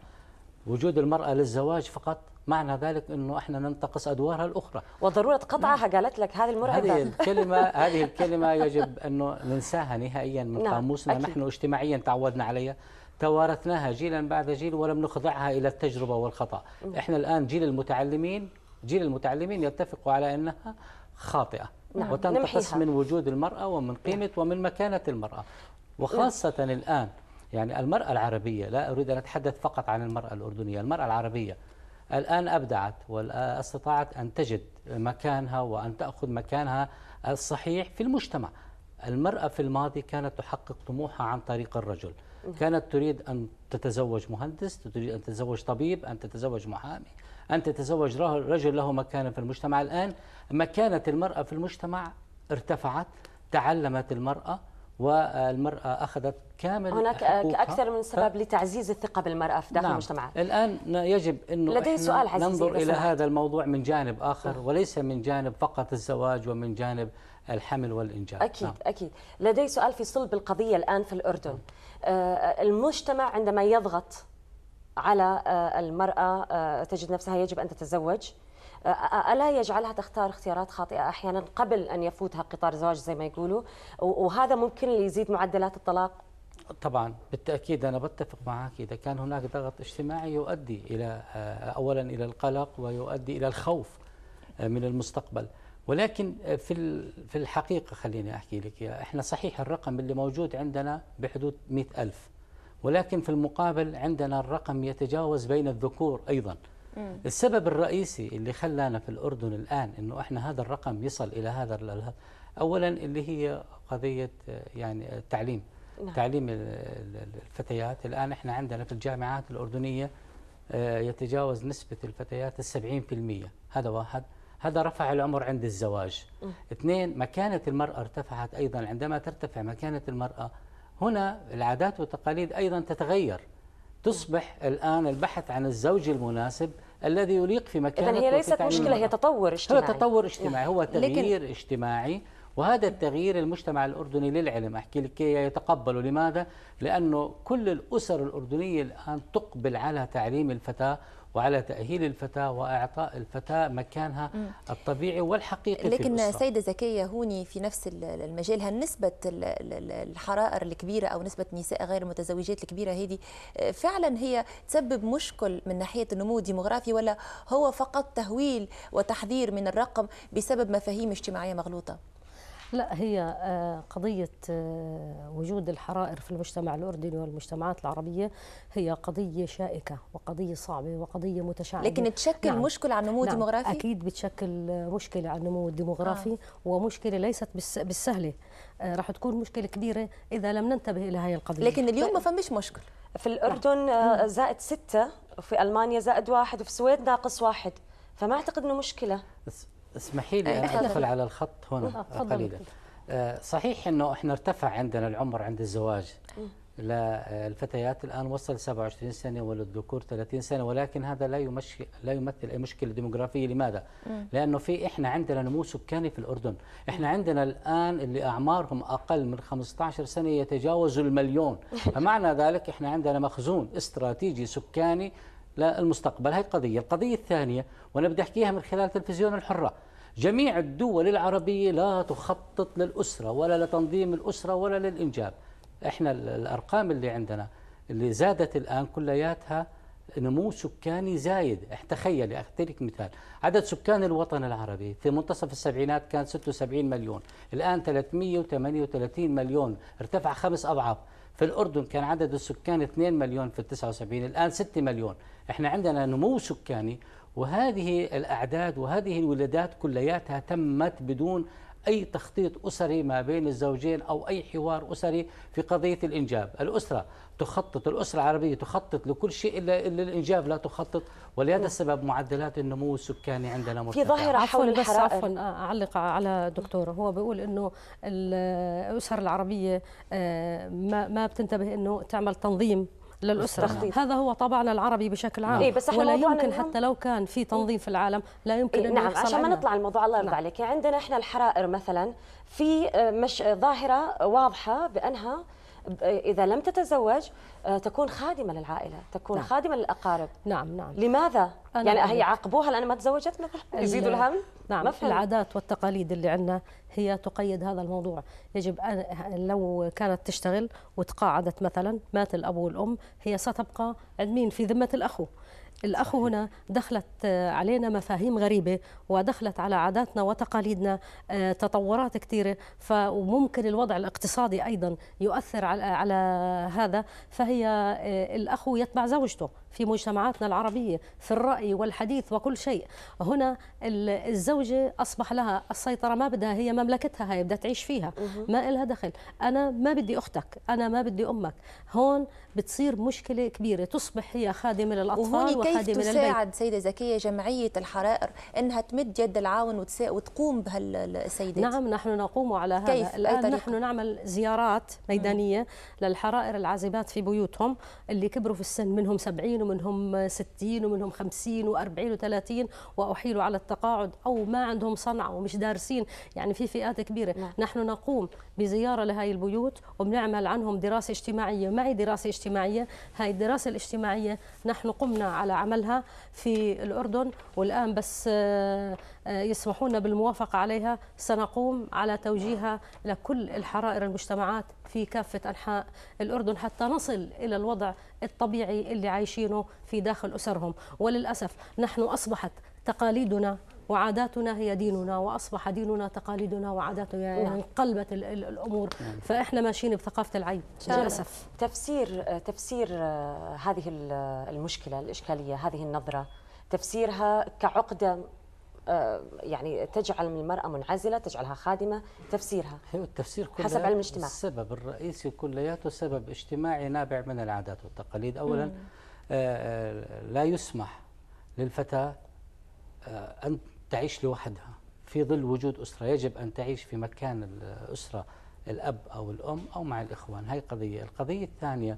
وجود المرأة للزواج فقط معنى ذلك أنه إحنا ننتقص أدوارها الأخرى وضرورة قطعها نعم. قالت لك هذه المرأة هذه الكلمة هذه الكلمة يجب أنه ننساها نهائيا من نعم. قاموسنا أكيد. نحن اجتماعيا تعودنا عليها توارثناها جيلا بعد جيل ولم نخضعها إلى التجربة والخطأ م. إحنا الآن جيل المتعلمين جيل المتعلمين يتفقوا على أنها خاطئة نعم. وتنتقص نمحيها. من وجود المرأة ومن قيمة نعم. ومن مكانة المرأة وخاصة نعم. الآن يعني المرأة العربية لا أريد أن أتحدث فقط عن المرأة الأردنية المرأة العربية الآن أبدعت واستطاعت أن تجد مكانها وأن تأخذ مكانها الصحيح في المجتمع المرأة في الماضي كانت تحقق طموحها عن طريق الرجل كانت تريد أن تتزوج مهندس تريد أن تتزوج طبيب أن تتزوج محامي أن تتزوج رجل له مكان في المجتمع الآن مكانة المرأة في المجتمع ارتفعت تعلمت المرأة والمرأة أخذت كامل هناك حقوقها. اكثر من سبب ف... لتعزيز الثقه بالمراه في داخل نعم. المجتمعات الان يجب انه لدي سؤال عزيزي ننظر الى هذا الموضوع من جانب اخر أه. وليس من جانب فقط الزواج ومن جانب الحمل والانجاب اكيد نعم. اكيد لدي سؤال في صلب القضيه الان في الاردن آه المجتمع عندما يضغط على آه، المراه آه، تجد نفسها يجب ان تتزوج آه، ألا يجعلها تختار اختيارات خاطئة أحيانا قبل أن يفوتها قطار زواج زي ما يقولوا وهذا ممكن يزيد معدلات الطلاق طبعا بالتأكيد أنا بتفق معك إذا كان هناك ضغط اجتماعي يؤدي إلى آه، أولا إلى القلق ويؤدي إلى الخوف آه، من المستقبل ولكن آه، في في الحقيقة خليني أحكي لك إحنا صحيح الرقم اللي موجود عندنا بحدود مئة ألف ولكن في المقابل عندنا الرقم يتجاوز بين الذكور أيضا السبب الرئيسي اللي خلانا في الأردن الآن أنه إحنا هذا الرقم يصل إلى هذا أولا اللي هي قضية يعني التعليم نعم. تعليم الفتيات الآن إحنا عندنا في الجامعات الأردنية آه، يتجاوز نسبة الفتيات السبعين في المية هذا واحد هذا رفع العمر عند الزواج اثنين مكانة المرأة ارتفعت أيضا عندما ترتفع مكانة المرأة هنا العادات والتقاليد أيضا تتغير تصبح الآن البحث عن الزوج المناسب الذي يليق في مكانه إذن هي ليست مشكلة هي تطور اجتماعي هو نعم. تطور اجتماعي هو تغيير اجتماعي وهذا التغيير المجتمع الأردني للعلم أحكي لك يتقبله لماذا؟ لأنه كل الأسر الأردنية الآن تقبل على تعليم الفتاة وعلى تأهيل الفتاة وإعطاء الفتاة مكانها الطبيعي والحقيقي لكن في سيدة زكية هوني في نفس المجال هل نسبة الحرائر الكبيرة أو نسبة نساء غير المتزوجات الكبيرة هذه آه، فعلا هي تسبب مشكل من ناحية النمو الديمغرافي ولا هو فقط تهويل وتحذير من الرقم بسبب مفاهيم اجتماعية مغلوطة؟ لا هي آه، قضية آه، وجود الحرائر في المجتمع الأردني والمجتمعات العربية هي قضية شائكة وقضية صعبة وقضية متشعبة لكن تشكل نعم. مشكلة على النمو الديمغرافي؟ نعم. أكيد بتشكل آه، مشكلة على النمو الديمغرافي آه. ومشكلة ليست بالسهلة راح تكون مشكلة كبيرة إذا لم ننتبه إلى هذه القضية لكن اليوم ما فمش مشكل في الأردن نعم. زائد ستة وفي ألمانيا زائد واحد وفي السويد ناقص واحد فما أعتقد أنه مشكلة اسمحي لي آه، ادخل على الخط هنا آه، قليلا آه، صحيح انه احنا ارتفع عندنا العمر عند الزواج للفتيات الان وصل 27 سنه وللذكور 30 سنه ولكن هذا لا يمشي لا يمثل اي مشكله ديموغرافيه لماذا؟ لانه في احنا عندنا نمو سكاني في الاردن، احنا عندنا الان اللي اعمارهم اقل من 15 سنه يتجاوزوا المليون، فمعنى ذلك احنا عندنا مخزون استراتيجي سكاني للمستقبل هاي قضية القضية الثانية وأنا بدي أحكيها من خلال تلفزيون الحرة جميع الدول العربية لا تخطط للأسرة ولا لتنظيم الأسرة ولا للإنجاب إحنا الأرقام اللي عندنا اللي زادت الآن كلياتها نمو سكاني زايد تخيل أعطيك مثال عدد سكان الوطن العربي في منتصف السبعينات كان 76 مليون الآن 338 مليون ارتفع خمس أضعاف في الأردن كان عدد السكان 2 مليون في 79 الآن 6 مليون احنا عندنا نمو سكاني وهذه الأعداد وهذه الولادات كلياتها تمت بدون أي تخطيط أسري ما بين الزوجين أو أي حوار أسري في قضية الإنجاب الأسرة تخطط الأسرة العربية تخطط لكل شيء إلا, الإنجاب لا تخطط ولهذا السبب نعم. معدلات النمو السكاني عندنا مرتفعة في ظاهرة حول بس عفوا آه، أعلق على دكتور هو بيقول أنه الأسر العربية آه، ما ما بتنتبه أنه تعمل تنظيم للأسرة هذا هو طبعنا العربي بشكل عام إيه بس احنا ولا يمكن حتى لو كان في إيه. تنظيم في العالم لا يمكن إيه نعم عشان ما نطلع الموضوع الله يرضى نعم. عليك يعني عندنا احنا الحرائر مثلا في مش ظاهرة واضحة بأنها إذا لم تتزوج آه، تكون خادمة للعائلة تكون نعم. خادمة للأقارب نعم نعم لماذا؟ أنا يعني هي عاقبوها لأن ما تزوجت مثلا يزيدوا الهم؟ نعم مفهل. العادات والتقاليد اللي عندنا هي تقيد هذا الموضوع يجب أن لو كانت تشتغل وتقاعدت مثلا مات الأب والأم هي ستبقى عند مين في ذمة الأخو الأخ هنا دخلت آه، علينا مفاهيم غريبة ودخلت على عاداتنا وتقاليدنا آه، تطورات كثيرة وممكن الوضع الاقتصادي أيضا يؤثر على هذا فهي آه، الأخ يتبع زوجته في مجتمعاتنا العربية في الرأي والحديث وكل شيء هنا الزوجة أصبح لها السيطرة ما بدها هي مملكتها هي بدها تعيش فيها ما إلها دخل أنا ما بدي أختك أنا ما بدي أمك هون بتصير مشكلة كبيرة تصبح هي خادمة للأطفال وخادمة للبيت كيف تساعد سيدة زكية جمعية الحرائر أنها تمد يد العون وتقوم بهالسيدات نعم نحن نقوم على هذا كيف؟ الآن نحن نعمل زيارات ميدانية للحرائر العازبات في بيوتهم اللي كبروا في السن منهم 70 40 ومنهم 60 ومنهم 50 و40 و30 وأحيلوا على التقاعد أو ما عندهم صنعة ومش دارسين يعني في فئات كبيرة نعم. نحن نقوم بزيارة لهي البيوت وبنعمل عنهم دراسة اجتماعية معي دراسة اجتماعية هاي الدراسة الاجتماعية نحن قمنا على عملها في الأردن والآن بس آه، آه، يسمحون بالموافقة عليها سنقوم على توجيهها لكل الحرائر المجتمعات في كافة أنحاء الأردن حتى نصل إلى الوضع الطبيعي اللي عايشينه في داخل أسرهم وللأسف نحن أصبحت تقاليدنا وعاداتنا هي ديننا واصبح ديننا تقاليدنا وعاداتنا يعني انقلبت الامور نعم. فاحنا ماشيين بثقافه العيب للاسف تفسير تفسير آه، هذه المشكله الاشكاليه هذه النظره تفسيرها كعقده آه، يعني تجعل من المرأة منعزلة تجعلها خادمة تفسيرها هو التفسير كله حسب علم الاجتماع السبب الرئيسي كلياته سبب اجتماعي نابع من العادات والتقاليد أولا مم. آه، آه، لا يسمح للفتاة أن تعيش لوحدها في ظل وجود أسرة يجب أن تعيش في مكان الأسرة الأب أو الأم أو مع الإخوان هاي قضية القضية الثانية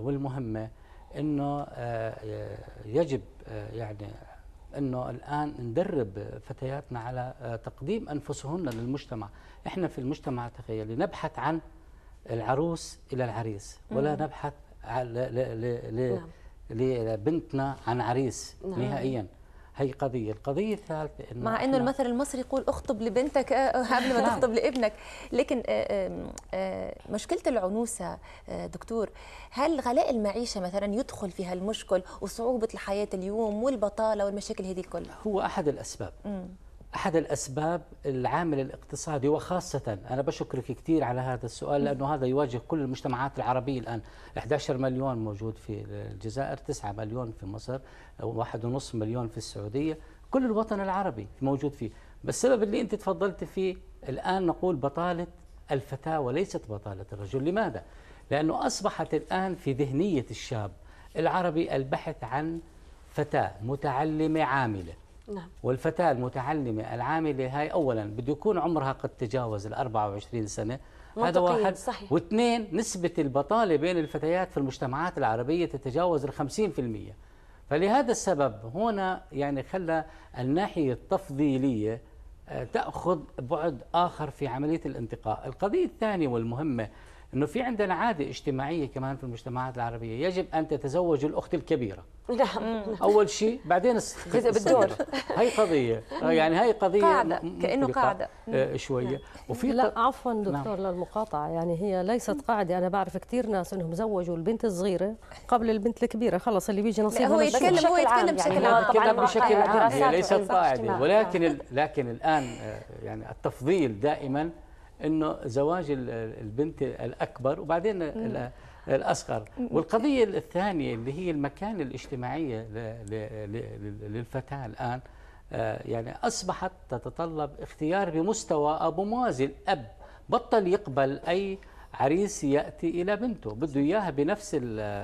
والمهمة أنه يجب يعني انه الان ندرب فتياتنا على آه، تقديم انفسهن للمجتمع، احنا في المجتمع تخيلي نبحث عن العروس الى العريس ولا مم. نبحث ل... ل... ل... نعم. لبنتنا عن عريس نعم. نهائيا نعم. هي قضيه القضيه الثالثه إنه مع انه المثل المصري يقول اخطب لبنتك قبل ما تخطب لابنك لكن آه، آه، مشكله العنوسه آه، دكتور هل غلاء المعيشه مثلا يدخل في هالمشكل وصعوبه الحياه اليوم والبطاله والمشاكل هذه الكل هو احد الاسباب احد الاسباب العامل الاقتصادي وخاصه انا بشكرك كثير على هذا السؤال لانه هذا يواجه كل المجتمعات العربيه الان 11 مليون موجود في الجزائر 9 مليون في مصر 15 مليون في السعوديه كل الوطن العربي موجود فيه بالسبب اللي انت تفضلت فيه الان نقول بطاله الفتاه وليست بطاله الرجل لماذا لانه اصبحت الان في ذهنيه الشاب العربي البحث عن فتاه متعلمه عامله نعم. والفتاة المتعلمة العاملة هاي أولا بده يكون عمرها قد تجاوز ال 24 سنة هذا واحد صحيح. واثنين نسبة البطالة بين الفتيات في المجتمعات العربية تتجاوز ال 50% فلهذا السبب هنا يعني خلى الناحية التفضيلية آه، تأخذ بعد آخر في عملية الانتقاء القضية الثانية والمهمة انه في عندنا عاده اجتماعيه كمان في المجتمعات العربيه يجب ان تتزوج الاخت الكبيره نعم اول شيء بعدين بالدور هي قضيه يعني هي قضيه قاعدة. كانه قاعده آه، شويه نعم. وفي لا عفوا نعم. دكتور نعم. للمقاطعه يعني هي ليست قاعده انا بعرف كثير ناس انهم زوجوا البنت الصغيره قبل البنت الكبيره خلص اللي بيجي نصيبه هو يتكلم هو يتكلم بشكل عام يتكلم يعني. بشكل عام هي ليست قاعده نعم. ولكن لكن الان آه، يعني التفضيل دائما انه زواج البنت الاكبر وبعدين الاصغر والقضيه الثانيه اللي هي المكانه الاجتماعيه للفتاه الان آه، يعني اصبحت تتطلب اختيار بمستوى ابو موازي الاب بطل يقبل اي عريس ياتي الى بنته بده اياها بنفس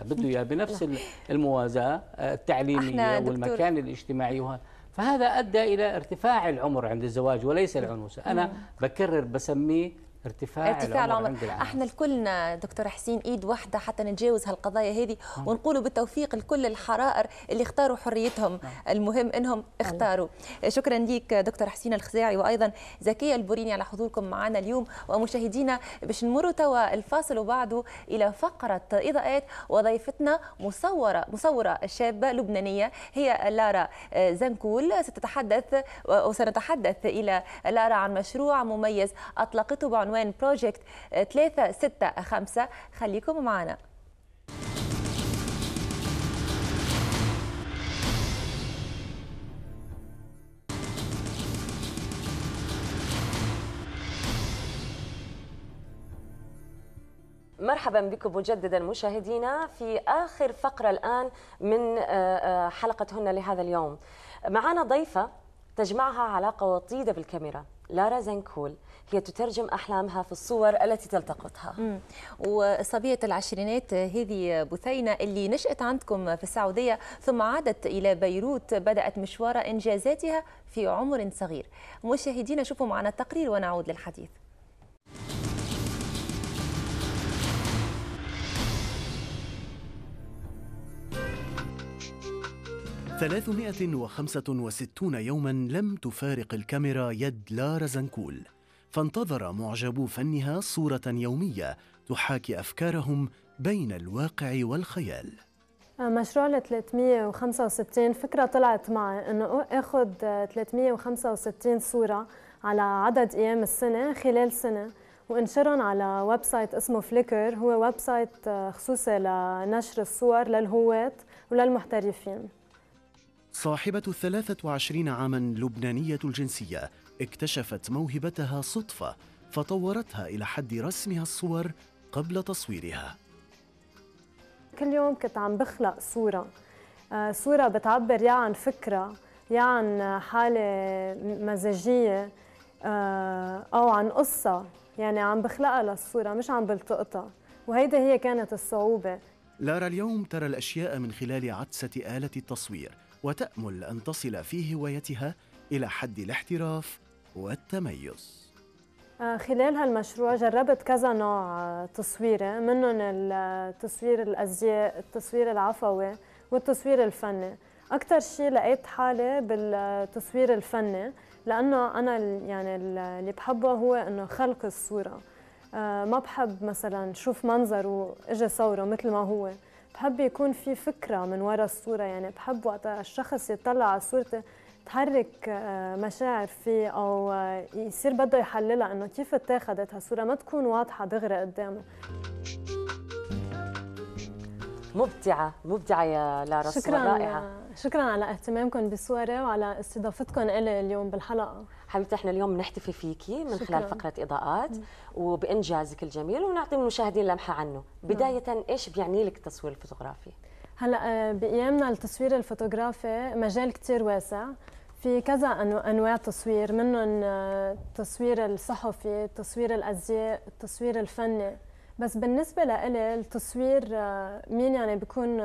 بده اياها بنفس الموازاه آه، التعليميه والمكان الاجتماعي وهذا فهذا أدى إلى ارتفاع العمر عند الزواج وليس العنوسة أنا بكرر بسميه ارتفاع, ارتفاع العمر, العمر. احنا الكلنا دكتور حسين ايد واحده حتى نتجاوز هالقضايا هذه نعم. ونقولوا بالتوفيق لكل الحرائر اللي اختاروا حريتهم نعم. المهم انهم اختاروا شكرا ليك دكتور حسين الخزاعي وايضا زكيه البوريني على حضوركم معنا اليوم ومشاهدينا باش نمروا توا الفاصل وبعده الى فقره اضاءات وضيفتنا مصوره مصوره شابه لبنانيه هي لارا زنكول ستتحدث وسنتحدث الى لارا عن مشروع مميز اطلقته بعنوان بعنوان بروجكت 365 خليكم معنا مرحبا بكم مجددا مشاهدينا في اخر فقره الان من آه، آه، حلقه هنا لهذا اليوم. معنا ضيفه تجمعها علاقه وطيده بالكاميرا، لارا زنكول هي تترجم أحلامها في الصور التي تلتقطها وصبية العشرينات هذه بثينة اللي نشأت عندكم في السعودية ثم عادت إلى بيروت بدأت مشوار إنجازاتها في عمر صغير مشاهدينا شوفوا معنا التقرير ونعود للحديث ثلاثمائة وخمسة وستون يوما لم تفارق الكاميرا يد لارا زنكول فانتظر معجبو فنها صورة يومية تحاكي أفكارهم بين الواقع والخيال مشروع الـ 365 فكرة طلعت معي انه اخذ 365 صورة على عدد ايام السنة خلال سنة وانشرهم على ويب سايت اسمه فليكر هو ويب سايت خصوصي لنشر الصور للهواة وللمحترفين صاحبة 23 عاما لبنانية الجنسية اكتشفت موهبتها صدفة فطورتها إلى حد رسمها الصور قبل تصويرها كل يوم كنت عم بخلق صورة آه، صورة بتعبر يا عن فكرة يا عن حالة مزاجية آه، أو عن قصة يعني عم بخلقها للصورة مش عم بلتقطها وهيدا هي كانت الصعوبة لارا اليوم ترى الأشياء من خلال عدسة آلة التصوير وتأمل أن تصل في هوايتها إلى حد الاحتراف والتميز آه، خلال هالمشروع جربت كذا نوع آه، تصويري آه، منهم التصوير الازياء التصوير العفوي والتصوير الفني اكثر شيء لقيت حالي بالتصوير الفني لانه انا يعني اللي بحبه هو انه خلق الصوره ما بحب مثلا شوف منظر واجي صوره مثل ما هو بحب يكون في فكره من وراء الصوره يعني بحب وقت الشخص يطلع على صورتي تحرك آه، مشاعر فيه او آه، يصير بده يحللها انه كيف اتاخذت هالصوره ما تكون واضحه دغري قدامه مبدعة مبدعة يا لارا شكرا رائعة آه، شكرا على اهتمامكم بصوري وعلى استضافتكم إلي اليوم بالحلقة حبيبتي احنا اليوم بنحتفي فيكي من شكرا. خلال فقرة إضاءات وبإنجازك الجميل ونعطي المشاهدين لمحة عنه نعم. بداية ايش بيعني لك التصوير الفوتوغرافي؟ هلا آه، بايامنا التصوير الفوتوغرافي مجال كثير واسع في كذا انواع تصوير منهم التصوير آه، الصحفي التصوير الازياء التصوير الفني بس بالنسبه لإلي التصوير آه، مين يعني بيكون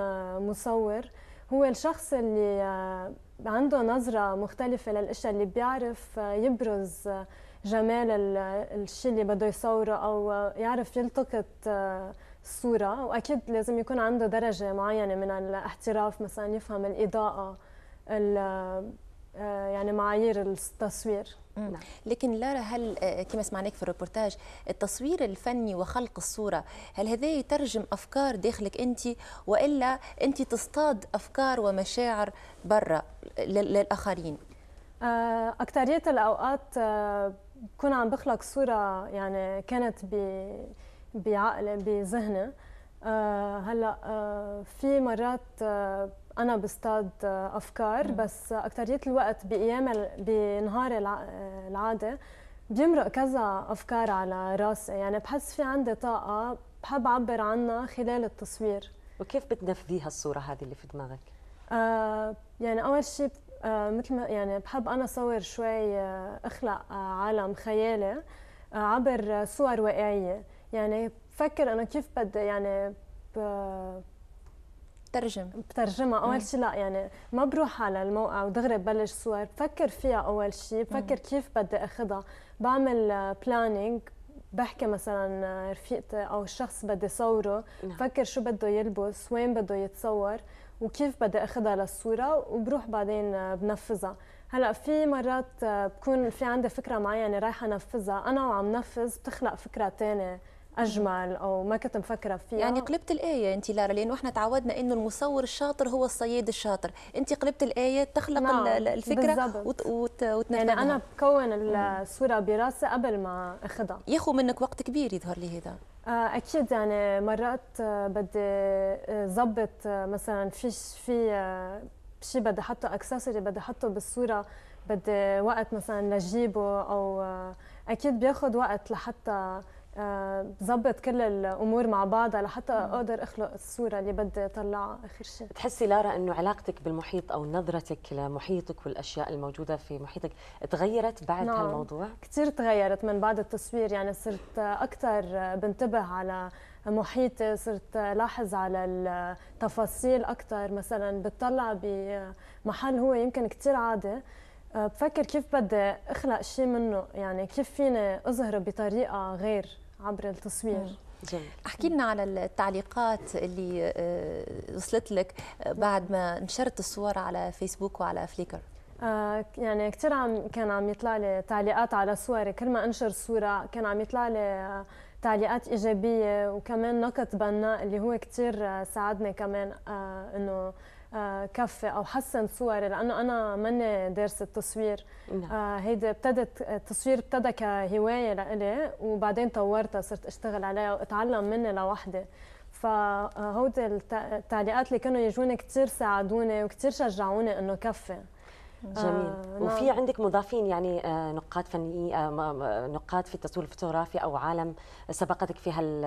مصور هو الشخص اللي عنده نظرة مختلفة للأشياء اللي بيعرف يبرز جمال الشيء اللي بده يصوره أو يعرف يلتقط الصوره واكيد لازم يكون عنده درجه معينه من الاحتراف مثلا يفهم الاضاءه آه، يعني معايير التصوير مم. نعم. لكن لارا هل آه، كما سمعناك في الريبورتاج التصوير الفني وخلق الصوره هل هذا يترجم افكار داخلك انت والا انت تصطاد افكار ومشاعر برا للاخرين آه، أكترية الأوقات بكون عم بخلق صورة يعني كانت ب بعقله بذهنه آه هلا آه في مرات آه انا بصطاد آه، افكار بس اكثريه الوقت بايام بنهار العاده بيمرق كذا افكار على راسي يعني بحس في عندي طاقه بحب اعبر عنها خلال التصوير وكيف بتنفذيها الصوره هذه اللي في دماغك آه يعني اول شيء آه مثل ما يعني بحب انا صور شوي آه اخلق آه عالم خيالي آه عبر صور واقعيه يعني بفكر انه كيف بدي يعني ب... بترجم بترجمها اول شيء لا يعني ما بروح على الموقع ودغري ببلش صور بفكر فيها اول شيء بفكر كيف بدي اخذها بعمل بلانينج بحكي مثلا رفيقتي او الشخص بدي صوره بفكر نعم. شو بده يلبس وين بده يتصور وكيف بدي اخذها للصوره وبروح بعدين بنفذها هلا في مرات بكون في عندي فكره معينه رايحه انفذها انا وعم نفذ بتخلق فكره ثانيه اجمل او ما كنت مفكره فيها يعني قلبت الايه انت لارا لانه احنا تعودنا انه المصور الشاطر هو الصياد الشاطر انت قلبت الايه تخلق نعم. الفكره وت... وت... وتنفذها يعني انا بكون الصوره براسي قبل ما اخذها ياخذ منك وقت كبير يظهر لي هذا آه، اكيد يعني مرات آه، بدي آه، ظبط مثلا في في شيء بدي احطه اكسسوري بدي احطه بالصوره بدي وقت مثلا لجيبه او اكيد بياخذ وقت لحتى آه، ظبط كل الامور مع بعضها لحتى اقدر اخلق الصوره اللي بدي اطلعها اخر شيء بتحسي لارا انه علاقتك بالمحيط او نظرتك لمحيطك والاشياء الموجوده في محيطك تغيرت بعد نعم. هالموضوع كثير تغيرت من بعد التصوير يعني صرت اكثر بنتبه على محيطي صرت لاحظ على التفاصيل اكثر مثلا بتطلع بمحل هو يمكن كثير عادي أه، بفكر كيف بدي اخلق شيء منه يعني كيف فيني اظهره بطريقه غير عبر التصوير جميل. احكي لنا على التعليقات اللي أه، وصلت لك بعد ما نشرت الصور على فيسبوك وعلى فليكر أه، يعني كثير عم كان عم يطلع لي تعليقات على صوري كل ما انشر صوره كان عم يطلع لي تعليقات ايجابيه وكمان نقد بناء اللي هو كثير ساعدني كمان انه آه، كفي او حسن صوري لانه انا ماني دارسه التصوير نعم. هيدا آه، هيدي ابتدت آه، التصوير ابتدى كهوايه لإلي وبعدين طورتها صرت اشتغل عليها واتعلم مني لوحدي فهودي التعليقات اللي كانوا يجوني كثير ساعدوني وكثير شجعوني انه كفي جميل آه وفي نعم. عندك مضافين يعني نقاد فنيين نقاد في التصوير الفوتوغرافي او عالم سبقتك في هال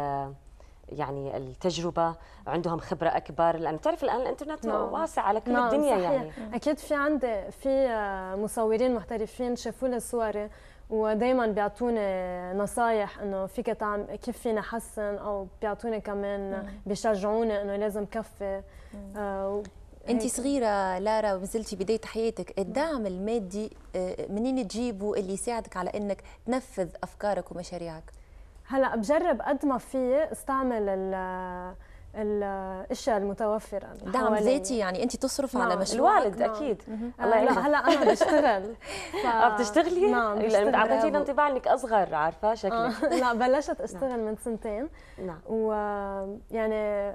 يعني التجربه عندهم خبره اكبر لان تعرف الان الانترنت نعم. واسع على كل نعم. الدنيا صحيح. يعني اكيد في عندي في آه، مصورين محترفين شافوا لي صوري ودائما بيعطوني نصايح انه فيك تعمل كيف فينا احسن او بيعطوني كمان نعم. بيشجعوني انه لازم كفي نعم. آه، انت صغيره لارا ونزلتي بدايه حياتك الدعم المادي آه، منين تجيبه اللي يساعدك على انك تنفذ افكارك ومشاريعك هلا بجرب قد ما في استعمل ال الاشياء المتوفره دعم ذاتي يعني انت تصرف نعم. على مشروع الوالد نعم. اكيد آه، الله لا هلا انا بشتغل ف... آه، بتشتغلي؟ نعم, نعم، بشتغل اعطيتينا آه، انطباع انك اصغر عارفه شكلك آه. لا بلشت نعم. اشتغل نعم. من سنتين نعم ويعني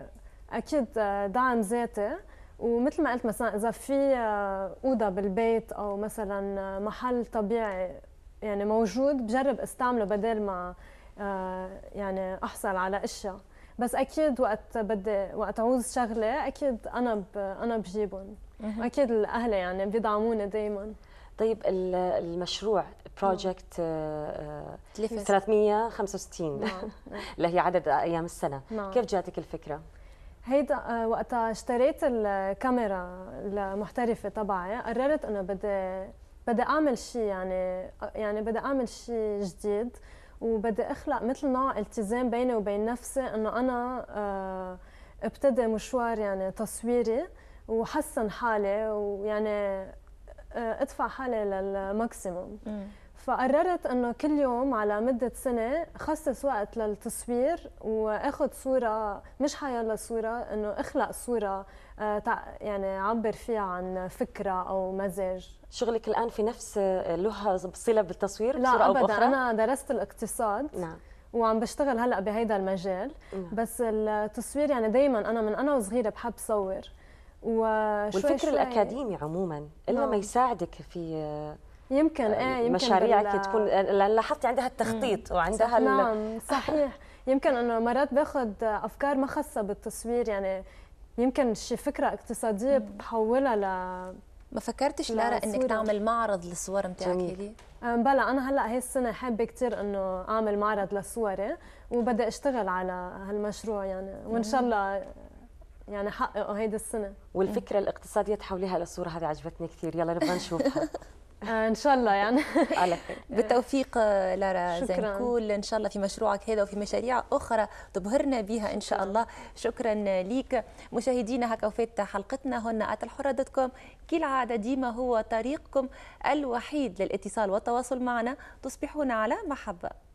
اكيد دعم ذاتي ومثل ما قلت مثلا اذا في اوضه بالبيت او مثلا محل طبيعي يعني موجود بجرب استعمله بدل ما آه، يعني احصل على اشياء بس اكيد وقت بدي وقت اعوز شغله اكيد انا ب... انا بجيبهم اكيد الاهل يعني بيدعموني دائما طيب المشروع بروجكت آه، آه، 365 نعم، نعم. اللي هي عدد ايام السنه نعم. كيف جاتك الفكره هيدا وقتها اشتريت الكاميرا المحترفه تبعي قررت انه بدي بدي اعمل شيء يعني يعني بدي اعمل شيء جديد وبدي اخلق مثل نوع التزام بيني وبين نفسي انه انا آه، ابتدي مشوار يعني تصويري وحسن حالي ويعني آه، ادفع حالي للماكسيموم فقررت انه كل يوم على مده سنه خصص وقت للتصوير واخذ صوره مش حيلا صوره انه اخلق صوره آه، يعني اعبر فيها عن فكره او مزاج شغلك الان في نفس له آه، صله بالتصوير لا أو ابدا بأخرى؟ انا درست الاقتصاد نعم وعم بشتغل هلا بهيدا المجال نعم. بس التصوير يعني دائما انا من انا وصغيره بحب صور وشوي والفكر شوي الاكاديمي عموما الا نعم. ما يساعدك في آه، يمكن ايه يمكن مشاريعك تكون لان عندها التخطيط مم. وعندها صح نعم صحيح يمكن انه مرات باخذ افكار ما خاصه بالتصوير يعني يمكن شي فكره اقتصاديه بحولها ل ما فكرتش لارا انك تعمل معرض للصور متاعك هيدي؟ بلا انا هلا هي السنه حابه كثير انه اعمل معرض لصوري وبدي اشتغل على هالمشروع يعني وان شاء الله يعني حققه هيدي السنه والفكره الاقتصاديه تحوليها لصوره هذه عجبتني كثير يلا نبغى نشوفها آه، ان شاء الله يعني على خير آه، بالتوفيق آه، لارا زنكول ان شاء الله في مشروعك هذا وفي مشاريع اخرى تبهرنا بها ان شاء الله شكرا ليك مشاهدينا هكا وفات حلقتنا هنا ات الحره دوت كوم كالعاده ديما هو طريقكم الوحيد للاتصال والتواصل معنا تصبحون على محبه